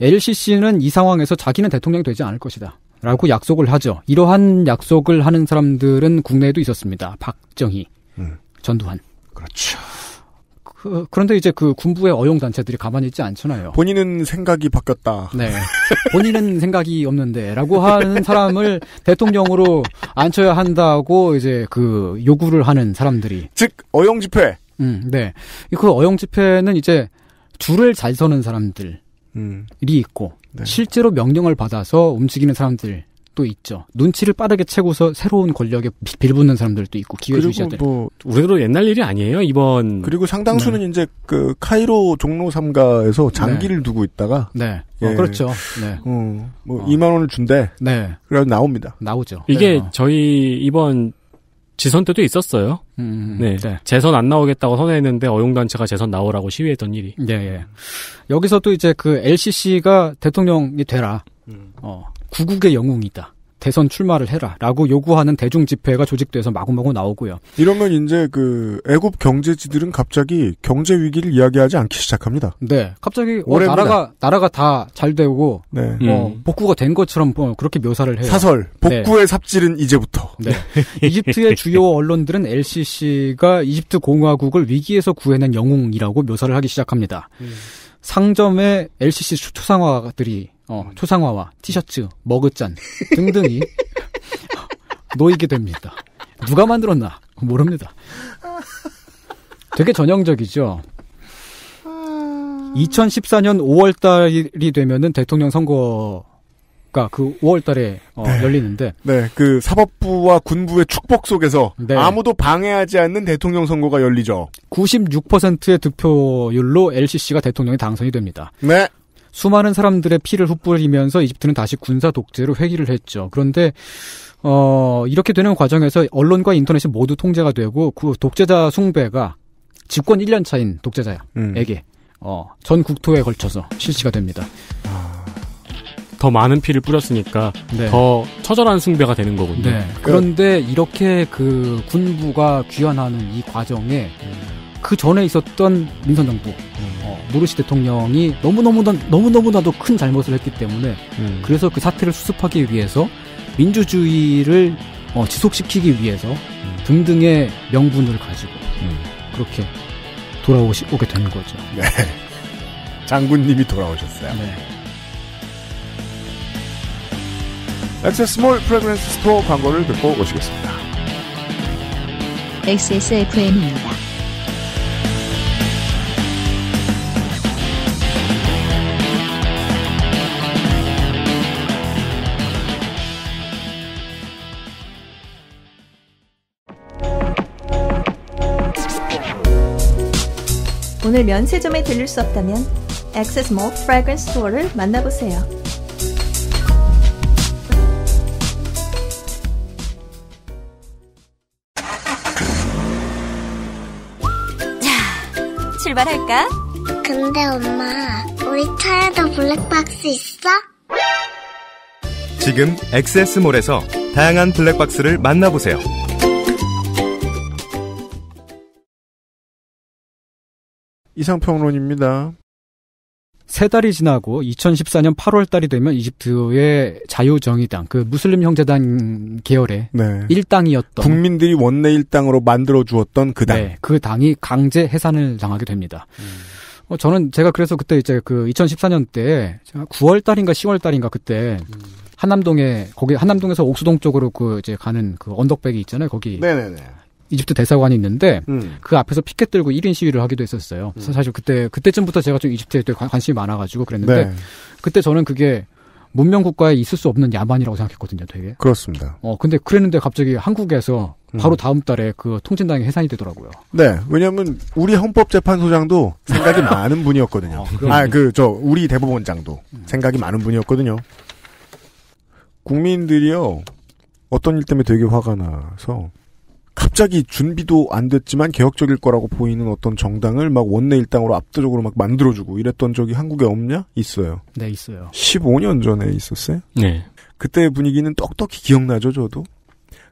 LCC는 이 상황에서 자기는 대통령이 되지 않을 것이다. 라고 약속을 하죠. 이러한 약속을 하는 사람들은 국내에도 있었습니다. 박정희, 음. 전두환. 그렇죠. 그, 런데 이제 그 군부의 어용단체들이 가만히 있지 않잖아요. 본인은 생각이 바뀌었다. 네. 본인은 생각이 없는데, 라고 하는 사람을 대통령으로 앉혀야 한다고 이제 그 요구를 하는 사람들이. 즉, 어용 집회. 음, 네. 그 어영 집회는 이제 줄을 잘 서는 사람들이 음. 있고 네. 실제로 명령을 받아서 움직이는 사람들 또 있죠. 눈치를 빠르게 채고서 새로운 권력에 빌붙는 사람들도 있고 기회주의자들. 뭐 우리도 옛날 일이 아니에요. 이번 그리고 상당수는 네. 이제 그 카이로 종로 삼가에서 장기를 네. 두고 있다가 네. 어, 예. 어, 그렇죠. 네. 어, 뭐 어. 2만 원을 준대. 네. 그래서 나옵니다. 나오죠. 이게 네. 저희 이번 지선 때도 있었어요. 음. 네. 네. 재선 안 나오겠다고 선언했는데 어용단체가 재선 나오라고 시위했던 일이. 네. 예. 여기서 또 이제 그 LCC가 대통령이 되라. 음. 어, 구국의 영웅이다. 대선 출마를 해라라고 요구하는 대중 집회가 조직돼서 마구마구 나오고요. 이러면 이제 그 애국 경제지들은 갑자기 경제 위기를 이야기하지 않기 시작합니다. 네, 갑자기 어, 나라가 나라가 다 잘 되고 네. 어, 음. 복구가 된 것처럼 뭐 그렇게 묘사를 해요. 사설 네. 복구의 네. 삽질은 이제부터. 네. 이집트의 주요 언론들은 LCC가 이집트 공화국을 위기에서 구해낸 영웅이라고 묘사를 하기 시작합니다. 음. 상점에 LCC 초상화들이 어, 초상화와 티셔츠, 머그잔 등등이 놓이게 됩니다. 누가 만들었나 모릅니다. 되게 전형적이죠. 2014년 5월 달이 되면은 대통령 선거가 그 5월 달에 어, 네. 열리는데 네, 그 사법부와 군부의 축복 속에서 네. 아무도 방해하지 않는 대통령 선거가 열리죠. 96%의 득표율로 LCC가 대통령에 당선이 됩니다. 네. 수많은 사람들의 피를 흩뿌리면서 이집트는 다시 군사 독재로 회귀를 했죠. 그런데 어, 이렇게 되는 과정에서 언론과 인터넷이 모두 통제가 되고 그 독재자 숭배가 집권 1년 차인 독재자에게 야 음. 어, 전 국토에 걸쳐서 실시가 됩니다. 아. 더 많은 피를 뿌렸으니까 네. 더 처절한 숭배가 되는 거군요. 네. 그런데 이렇게 그 군부가 귀환하는 이 과정에 음. 그 전에 있었던 민선 정부 음. 어, 모르시 대통령이 너무너무 너무너무나도 큰 잘못을 했기 때문에 음. 그래서 그 사태를 수습하기 위해서 민주주의를 어, 지속시키기 위해서 음. 등등의 명분을 가지고 음. 그렇게 돌아오게 되는 거죠. 네. 장군님이 돌아오셨어요. 네. 액세스몰 프레그런스 스토어 광고를 듣고 오시겠습니다. XSFM입니다. 오늘 면세점에 들릴 수 없다면 액세스 몰 프래그런스 스토어를 만나보세요. 자, 출발할까? 근데 엄마, 우리 차에도 블랙박스 있어? 지금 액세스몰에서 다양한 블랙박스를 만나보세요. 이상평론입니다. 세 달이 지나고 2014년 8월 달이 되면 이집트의 자유정의당, 그 무슬림 형제단 계열의 네. 일당이었던 국민들이 원내 일당으로 만들어 주었던 그 당, 네, 그 당이 강제 해산을 당하게 됩니다. 음. 어, 저는 제가 그래서 그때 이제 그 2014년 때 9월 달인가 10월 달인가 그때 음. 한남동에 거기 한남동에서 옥수동 쪽으로 그 이제 가는 그언덕배기 있잖아요. 거기 네네네. 네, 네. 이집트 대사관이 있는데 음. 그 앞에서 피켓 들고 1인 시위를 하기도 했었어요. 음. 사실 그때 그때쯤부터 제가 좀 이집트에 관심이 많아가지고 그랬는데 네. 그때 저는 그게 문명 국가에 있을 수 없는 야만이라고 생각했거든요, 되게. 그렇습니다. 어, 근데 그랬는데 갑자기 한국에서 음. 바로 음. 다음 달에 그 통진당이 해산이 되더라고요. 네, 왜냐하면 우리 헌법재판소장도 생각이 많은 분이었거든요. 어, 아, 그저 그, 우리 대법원장도 음. 생각이 많은 분이었거든요. 국민들이요 어떤 일 때문에 되게 화가 나서 갑자기 준비도 안 됐지만 개혁적일 거라고 보이는 어떤 정당을 막 원내 일당으로 압도적으로 막 만들어주고 이랬던 적이 한국에 없냐? 있어요. 네, 있어요. 15년 전에 있었어요? 네. 그때 의 분위기는 떡떡히 기억나죠, 저도.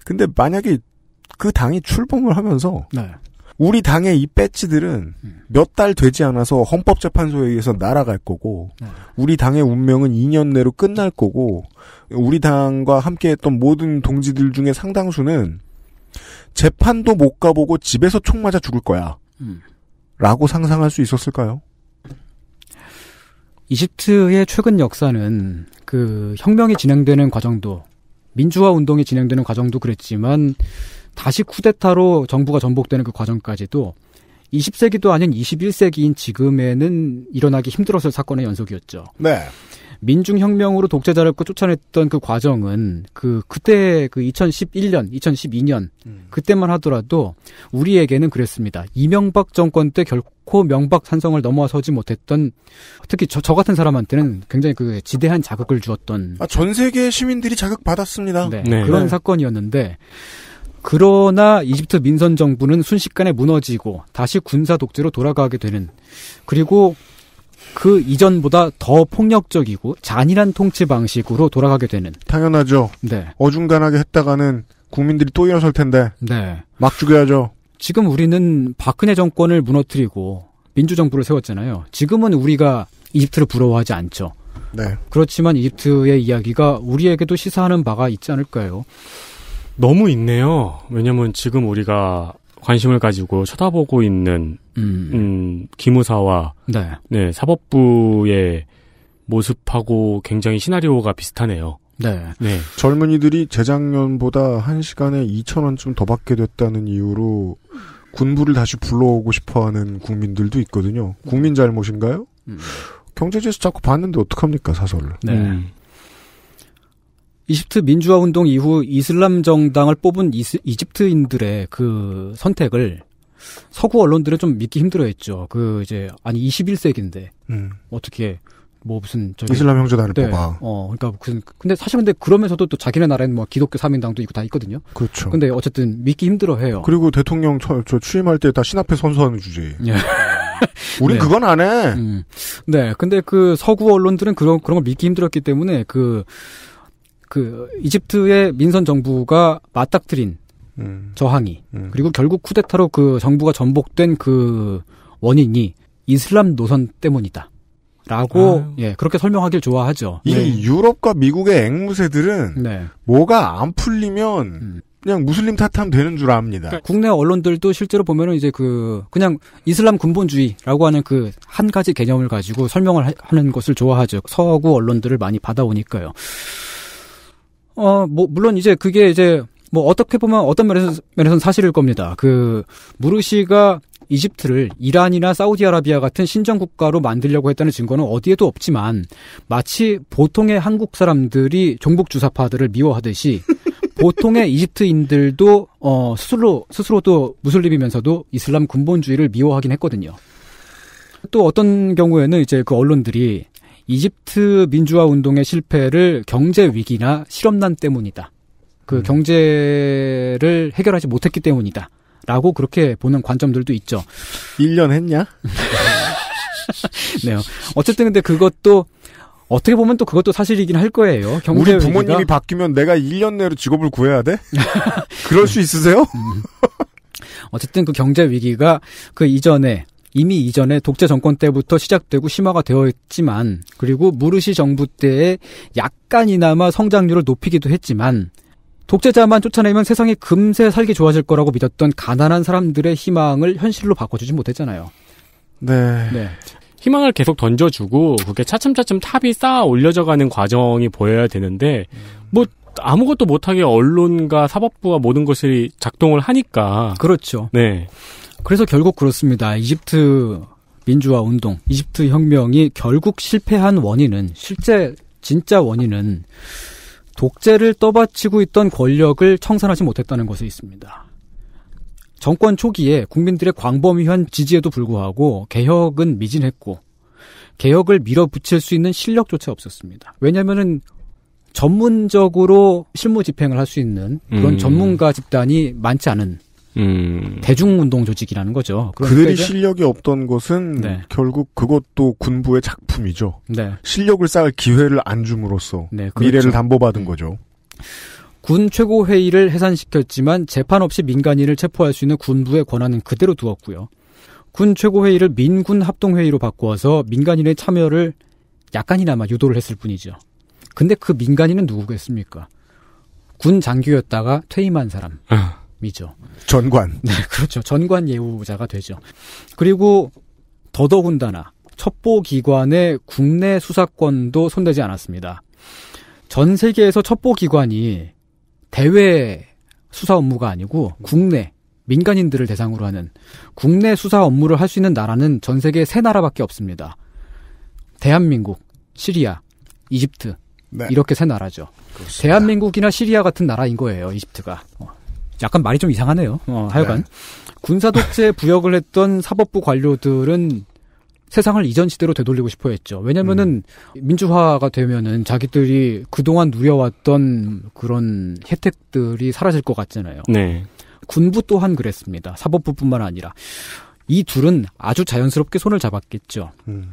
근데 만약에 그 당이 출범을 하면서 네. 우리 당의 이배치들은몇달 음. 되지 않아서 헌법재판소에 의해서 날아갈 거고 네. 우리 당의 운명은 2년 내로 끝날 거고 우리 당과 함께했던 모든 동지들 중에 상당수는 재판도 못 가보고 집에서 총 맞아 죽을 거야. 음. 라고 상상할 수 있었을까요? 이집트의 최근 역사는 그 혁명이 진행되는 과정도 민주화 운동이 진행되는 과정도 그랬지만 다시 쿠데타로 정부가 전복되는 그 과정까지도 20세기도 아닌 21세기인 지금에는 일어나기 힘들었을 사건의 연속이었죠. 네. 민중혁명으로 독재자를 쫓아냈던 그 과정은 그 그때 그 2011년, 2012년 음. 그때만 하더라도 우리에게는 그랬습니다. 이명박 정권 때 결코 명박 산성을 넘어서지 못했던 특히 저, 저 같은 사람한테는 굉장히 그 지대한 자극을 주었던 아, 전 세계 시민들이 자극 받았습니다. 네, 네. 그런 네. 사건이었는데 그러나 이집트 민선 정부는 순식간에 무너지고 다시 군사 독재로 돌아가게 되는 그리고 그 이전보다 더 폭력적이고 잔인한 통치 방식으로 돌아가게 되는. 당연하죠. 네. 어중간하게 했다가는 국민들이 또 일어설 텐데. 네. 막 죽여야죠. 지금 우리는 박근혜 정권을 무너뜨리고 민주정부를 세웠잖아요. 지금은 우리가 이집트를 부러워하지 않죠. 네. 그렇지만 이집트의 이야기가 우리에게도 시사하는 바가 있지 않을까요? 너무 있네요. 왜냐면 지금 우리가 관심을 가지고 쳐다보고 있는 음. 음 기무사와 네. 네. 사법부의 모습하고 굉장히 시나리오가 비슷하네요. 네. 네. 젊은이들이 재작년보다 한 시간에 2천 원쯤 더 받게 됐다는 이유로 군부를 다시 불러오고 싶어하는 국민들도 있거든요. 국민 잘못인가요? 음. 경제지에서 자꾸 봤는데 어떡합니까 사설을. 네. 음. 이집트 민주화 운동 이후 이슬람 정당을 뽑은 이스, 이집트인들의 그 선택을 서구 언론들은 좀 믿기 힘들어했죠. 그 이제 아니 21세기인데 음. 어떻게 뭐 무슨 저기, 이슬람 형제단을 네, 뽑아. 어, 그러니까 무슨 근데 사실 근데 그러면서도 또 자기네 나라에는 뭐 기독교 3인당도 있고 다 있거든요. 그렇죠. 근데 어쨌든 믿기 힘들어해요. 그리고 대통령 저, 저 취임할 때 다 신 앞에 선서하는 주제. 예. 우린 네. 그건 안 해. 음. 네, 근데 그 서구 언론들은 그런 그런 걸 믿기 힘들었기 때문에 그그 이집트의 민선 정부가 맞닥뜨린 음. 저항이 음. 그리고 결국 쿠데타로 그 정부가 전복된 그 원인이 이슬람 노선 때문이다. 라고 아예 그렇게 설명하길 좋아하죠. 이 네. 유럽과 미국의 앵무새들은 네. 뭐가 안 풀리면 음. 그냥 무슬림 탓하면 되는 줄 압니다. 그러니까 국내 언론들도 실제로 보면은 이제 그 그냥 이슬람 근본주의라고 하는 그 한 가지 개념을 가지고 설명을 하, 하는 것을 좋아하죠. 서구 언론들을 많이 받아오니까요. 어, 뭐, 물론 이제 그게 이제, 뭐, 어떻게 보면 어떤 면에서, 면에서는 사실일 겁니다. 그, 무르시가 이집트를 이란이나 사우디아라비아 같은 신정국가로 만들려고 했다는 증거는 어디에도 없지만, 마치 보통의 한국 사람들이 종북주사파들을 미워하듯이, 보통의 이집트인들도, 어, 스스로, 스스로도 무슬림이면서도 이슬람 군본주의를 미워하긴 했거든요. 또 어떤 경우에는 이제 그 언론들이 이집트 민주화 운동의 실패를 경제 위기나 실업난 때문이다. 그 음. 경제를 해결하지 못했기 때문이다. 라고 그렇게 보는 관점들도 있죠. 1년 했냐? 네 어쨌든 근데 그것도 어떻게 보면 또 그것도 사실이긴 할 거예요. 경제 우리 부모님이 위기가... 바뀌면 내가 1년 내로 직업을 구해야 돼? 그럴 수 있으세요? 음. 어쨌든 그 경제 위기가 그 이전에 이미 이전에 독재 정권 때부터 시작되고 심화가 되어 있지만 그리고 무르시 정부 때에 약간이나마 성장률을 높이기도 했지만 독재자만 쫓아내면 세상이 금세 살기 좋아질 거라고 믿었던 가난한 사람들의 희망을 현실로 바꿔주지 못했잖아요. 네. 네. 희망을 계속 던져주고 그게 차츰차츰 탑이 쌓아 올려져가는 과정이 보여야 되는데 뭐 아무것도 못하게 언론과 사법부와 모든 것이 작동을 하니까 그렇죠. 네. 그래서 결국 그렇습니다. 이집트 민주화 운동, 이집트 혁명이 결국 실패한 원인은 실제 진짜 원인은 독재를 떠받치고 있던 권력을 청산하지 못했다는 것에 있습니다. 정권 초기에 국민들의 광범위한 지지에도 불구하고 개혁은 미진했고 개혁을 밀어붙일 수 있는 실력조차 없었습니다. 왜냐면은 전문적으로 실무 집행을 할 수 있는 그런 음. 전문가 집단이 많지 않은 음. 대중운동 조직이라는 거죠. 그러니까 그들이 실력이 없던 것은 네. 결국 그것도 군부의 작품이죠. 네. 실력을 쌓을 기회를 안 줌으로써 네, 그렇죠. 미래를 네. 담보받은 거죠. 군 최고회의를 해산시켰지만 재판 없이 민간인을 체포할 수 있는 군부의 권한은 그대로 두었고요. 군 최고회의를 민군 합동회의로 바꾸어서 민간인의 참여를 약간이나마 유도를 했을 뿐이죠. 근데 그 민간인은 누구겠습니까? 군 장교였다가 퇴임한 사람. 아. 이죠. 전관. 네, 그렇죠. 전관 예우자가 되죠. 그리고 더더군다나 첩보기관의 국내 수사권도 손대지 않았습니다. 전 세계에서 첩보기관이 대외 수사 업무가 아니고 국내 민간인들을 대상으로 하는 국내 수사 업무를 할 수 있는 나라는 전 세계 세 나라밖에 없습니다. 대한민국, 시리아, 이집트 네. 이렇게 세 나라죠. 그렇습니다. 대한민국이나 시리아 같은 나라인 거예요. 이집트가 어. 약간 말이 좀 이상하네요. 어, 네. 하여간 네. 군사 독재 부역을 했던 사법부 관료들은 세상을 이전 시대로 되돌리고 싶어 했죠. 왜냐면은 음. 민주화가 되면은 자기들이 그동안 누려왔던 그런 혜택들이 사라질 것 같잖아요. 네. 군부 또한 그랬습니다. 사법부뿐만 아니라 이 둘은 아주 자연스럽게 손을 잡았겠죠. 음.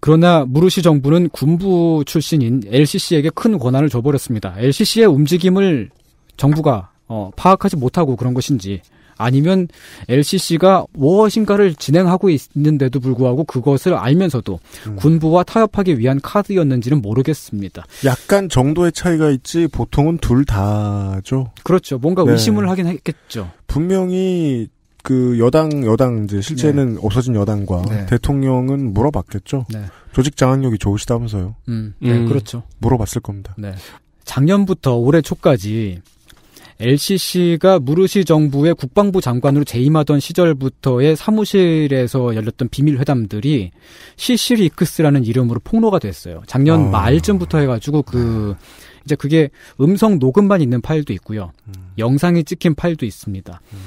그러나 무르시 정부는 군부 출신인 LCC에게 큰 권한을 줘버렸습니다. LCC의 움직임을 정부가 어, 파악하지 못하고 그런 것인지 아니면 LCC가 워싱가를 진행하고 있는데도 불구하고 그것을 알면서도 음. 군부와 타협하기 위한 카드였는지는 모르겠습니다. 약간 정도의 차이가 있지 보통은 둘 다죠. 그렇죠. 뭔가 네. 의심을 하긴 했겠죠. 분명히 그 여당 여당 이제 실제는 네. 없어진 여당과 네. 대통령은 물어봤겠죠. 네. 조직 장악력이 좋으시다면서요. 음, 음. 네, 그렇죠. 물어봤을 겁니다. 네. 작년부터 올해 초까지 LCC가 무르시 정부의 국방부 장관으로 재임하던 시절부터의 사무실에서 열렸던 비밀 회담들이 CC 리크스라는 이름으로 폭로가 됐어요. 작년 어. 말쯤부터 해가지고 그 네. 이제 그게 음성 녹음만 있는 파일도 있고요. 음. 영상이 찍힌 파일도 있습니다. 음,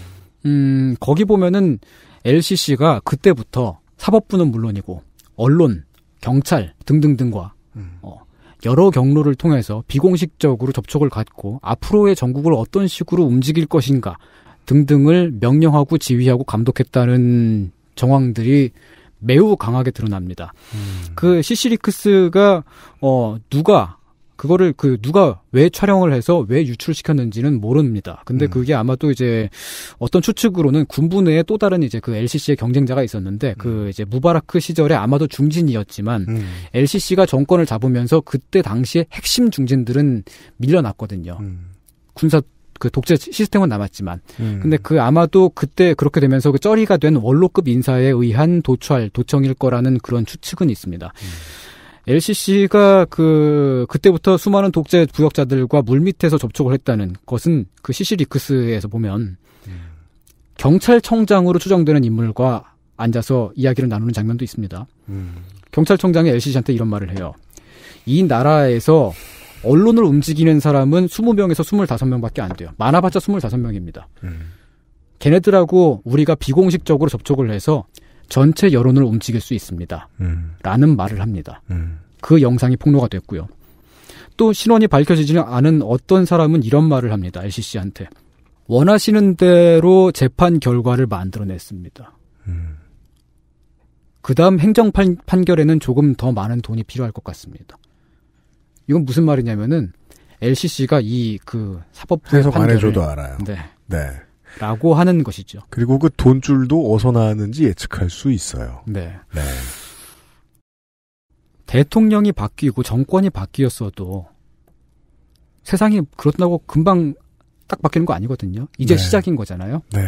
음 거기 보면은 LCC가 그때부터 사법부는 물론이고 언론, 경찰 등등등과 음. 어, 여러 경로를 통해서 비공식적으로 접촉을 갖고 앞으로의 전국을 어떤 식으로 움직일 것인가 등등을 명령하고 지휘하고 감독했다는 정황들이 매우 강하게 드러납니다. 음. 그 시시리크스가 어 누가 그거를 그 누가 왜 촬영을 해서 왜 유출시켰는지는 모릅니다. 근데 음. 그게 아마 또 이제 어떤 추측으로는 군부 내에 또 다른 이제 그 LCC의 경쟁자가 있었는데 그 음. 그 이제 무바라크 시절에 아마도 중진이었지만 음. LCC가 정권을 잡으면서 그때 당시에 핵심 중진들은 밀려났거든요. 음. 군사 그 독재 시스템은 남았지만 음. 근데 그 아마도 그때 그렇게 되면서 그 쩌리가 된 원로급 인사에 의한 도찰 도청일 거라는 그런 추측은 있습니다. 음. LCC가 그 그때부터 수많은 독재 부역자들과 물밑에서 접촉을 했다는 것은 그시시 리크스에서 보면 음. 경찰청장으로 추정되는 인물과 앉아서 이야기를 나누는 장면도 있습니다. 음. 경찰청장이 LCC한테 이런 말을 해요. 이 나라에서 언론을 움직이는 사람은 20명에서 25명밖에 안 돼요. 많아봤자 25명입니다. 음. 걔네들하고 우리가 비공식적으로 접촉을 해서 전체 여론을 움직일 수 있습니다. 음. 라는 말을 합니다. 음. 그 영상이 폭로가 됐고요. 또 신원이 밝혀지지 않은 어떤 사람은 이런 말을 합니다. LCC한테. 원하시는 대로 재판 결과를 만들어냈습니다. 음. 그 다음 행정 판, 결에는 조금 더 많은 돈이 필요할 것 같습니다. 이건 무슨 말이냐면은 LCC가 이 그 사법 부석 판결을, 해줘도 알아요. 네. 네. 라고 하는 것이죠. 그리고 그 돈줄도 어디서 나왔는지 예측할 수 있어요. 네. 네. 대통령이 바뀌고 정권이 바뀌었어도 세상이 그렇다고 금방 딱 바뀌는 거 아니거든요. 이제 네. 시작인 거잖아요. 네.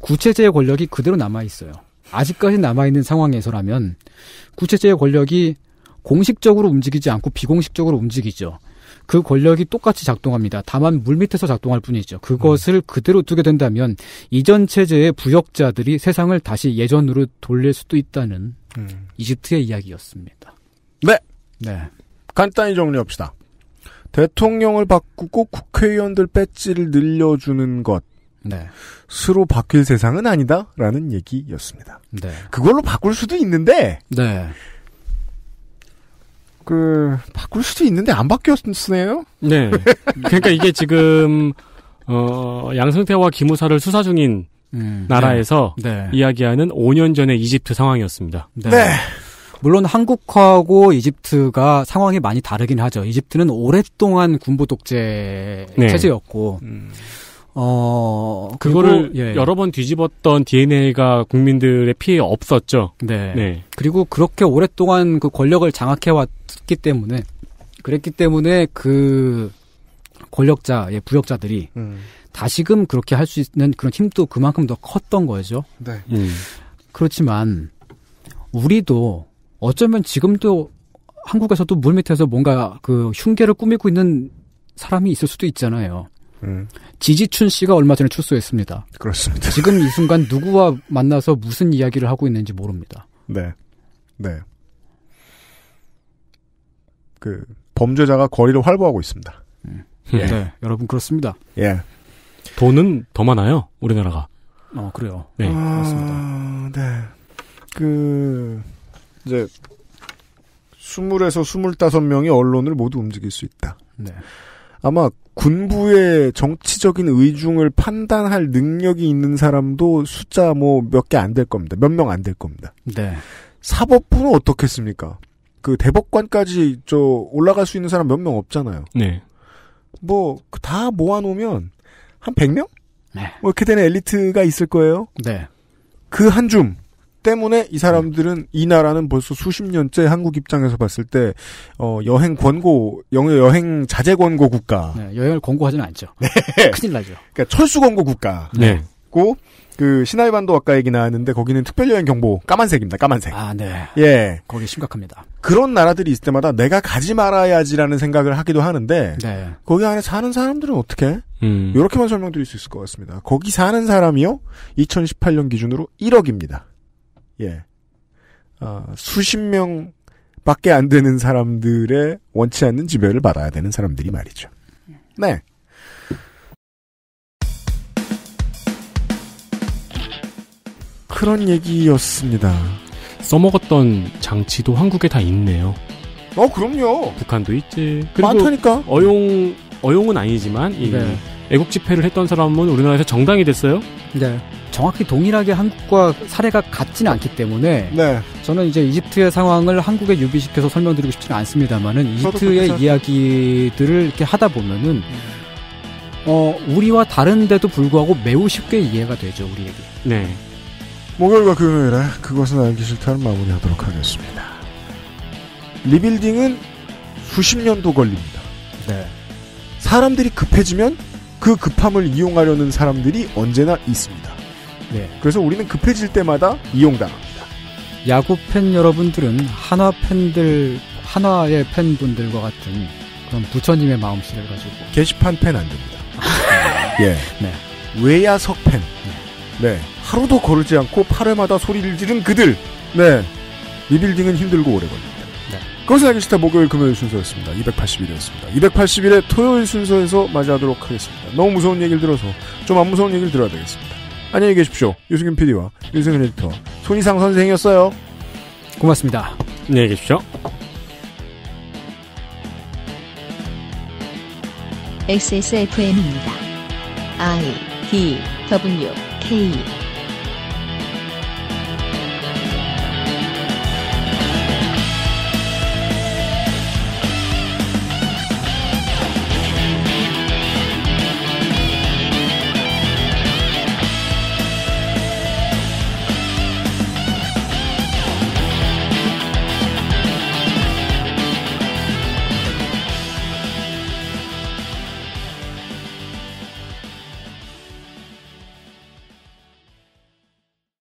구체제의 권력이 그대로 남아 있어요. 아직까지 남아 있는 상황에서라면 구체제의 권력이 공식적으로 움직이지 않고 비공식적으로 움직이죠. 그 권력이 똑같이 작동합니다. 다만 물밑에서 작동할 뿐이죠. 그것을 음. 그대로 두게 된다면 이전 체제의 부역자들이 세상을 다시 예전으로 돌릴 수도 있다는 음. 이집트의 이야기였습니다. 네. 네. 간단히 정리합시다. 대통령을 바꾸고 국회의원들 배지를 늘려주는 것. 네. 스로 바뀔 세상은 아니다라는 얘기였습니다. 네. 그걸로 바꿀 수도 있는데 네. 그 바꿀 수도 있는데 안 바뀌었으네요. 네. 그러니까 이게 지금 어, 양승태와 기무사를 수사 중인 음, 네. 나라에서 네. 네. 이야기하는 5년 전의 이집트 상황이었습니다. 네. 네. 물론 한국하고 이집트가 상황이 많이 다르긴 하죠. 이집트는 오랫동안 군부 독재 네. 체제였고 음. 어 그거를 예. 여러 번 뒤집었던 DNA가 국민들의 피해 없었죠. 네. 네. 그리고 그렇게 오랫동안 그 권력을 장악해 왔기 때문에 그랬기 때문에 그 권력자, 예, 부역자들이 음. 다시금 그렇게 할 수 있는 그런 힘도 그만큼 더 컸던 거죠. 네. 음. 그렇지만 우리도 어쩌면 지금도 한국에서도 물 밑에서 뭔가 그 흉계를 꾸미고 있는 사람이 있을 수도 있잖아요. 음. 지지춘 씨가 얼마 전에 출소했습니다. 그렇습니다. 지금 이 순간 누구와 만나서 무슨 이야기를 하고 있는지 모릅니다. 네. 네. 그 범죄자가 거리를 활보하고 있습니다. 예. 네. 여러분 그렇습니다. 예. 돈은 더 많아요. 우리나라가. 어, 그래요. 네. 아, 그렇습니다. 아, 네. 그 이제 20에서 25명이 언론을 모두 움직일 수 있다. 네. 아마 군부의 정치적인 의중을 판단할 능력이 있는 사람도 숫자 뭐 몇 개 안 될 겁니다. 몇 명 안 될 겁니다. 네. 사법부는 어떻겠습니까? 그 대법관까지 저 올라갈 수 있는 사람 몇 명 없잖아요. 네. 뭐다 그 모아놓으면 한 100명? 네. 뭐 이렇게 되는 엘리트가 있을 거예요. 네. 그 한 줌. 때문에 이 사람들은 이 나라는 벌써 수십 년째 한국 입장에서 봤을 때 어, 여행 권고 영어 여행 자제 권고 국가. 네, 여행을 권고하지는 않죠. 네. 큰일 나죠. 그러니까 철수 권고 국가. 네. 고, 그, 시나이반도 아까 얘기 나왔는데, 거기는 특별여행 경보, 까만색입니다, 까만색. 아, 네. 예. 거기 심각합니다. 그런 나라들이 있을 때마다 내가 가지 말아야지라는 생각을 하기도 하는데, 네. 거기 안에 사는 사람들은 어떻게? 음. 요렇게만 설명드릴 수 있을 것 같습니다. 거기 사는 사람이요? 2018년 기준으로 1억입니다. 예. 아, 수십 명 밖에 안 되는 사람들의 원치 않는 지배를 받아야 되는 사람들이 말이죠. 네. 그런 얘기였습니다. 써먹었던 장치도 한국에 다 있네요. 어, 그럼요. 북한도 있지. 그리 많다니까. 어용 어용은 아니지만 이 네. 애국 집회를 했던 사람은 우리나라에서 정당이 됐어요? 네. 정확히 동일하게 한국과 사례가 같지는 않기 때문에 네. 저는 이제 이집트의 상황을 한국에 유비시켜서 설명드리고 싶지는 않습니다만은 이집트의 이야기들을 이렇게 하다 보면은 음. 어 우리와 다른데도 불구하고 매우 쉽게 이해가 되죠 우리에게. 네. 목요일과 금요일에 그것은 알기 싫다는 마무리하도록 하겠습니다. 리빌딩은 수십 년도 걸립니다. 네. 사람들이 급해지면 그 급함을 이용하려는 사람들이 언제나 있습니다. 네. 그래서 우리는 급해질 때마다 이용당합니다. 야구 팬 여러분들은 한화 팬들, 한화의 팬분들과 같은 그런 부처님의 마음씨를 가지고. 게시판 팬안 됩니다. 예. 네. 외야석 팬. 네. 네. 하루도 거르지 않고 8회마다 소리를 지른 그들. 네. 리빌딩은 힘들고 오래 걸립 거것을 알기 싫다 목요일 금요일 순서였습니다. 281회였습니다. 281회 토요일 순서에서 맞이하도록 하겠습니다. 너무 무서운 얘기를 들어서 좀 안 무서운 얘기를 들어야 되겠습니다. 안녕히 계십시오. 유승균 PD와 유승균 에디터 손희상 선생이었어요. 고맙습니다. 안녕히 계십시오. XSFM입니다. I D W K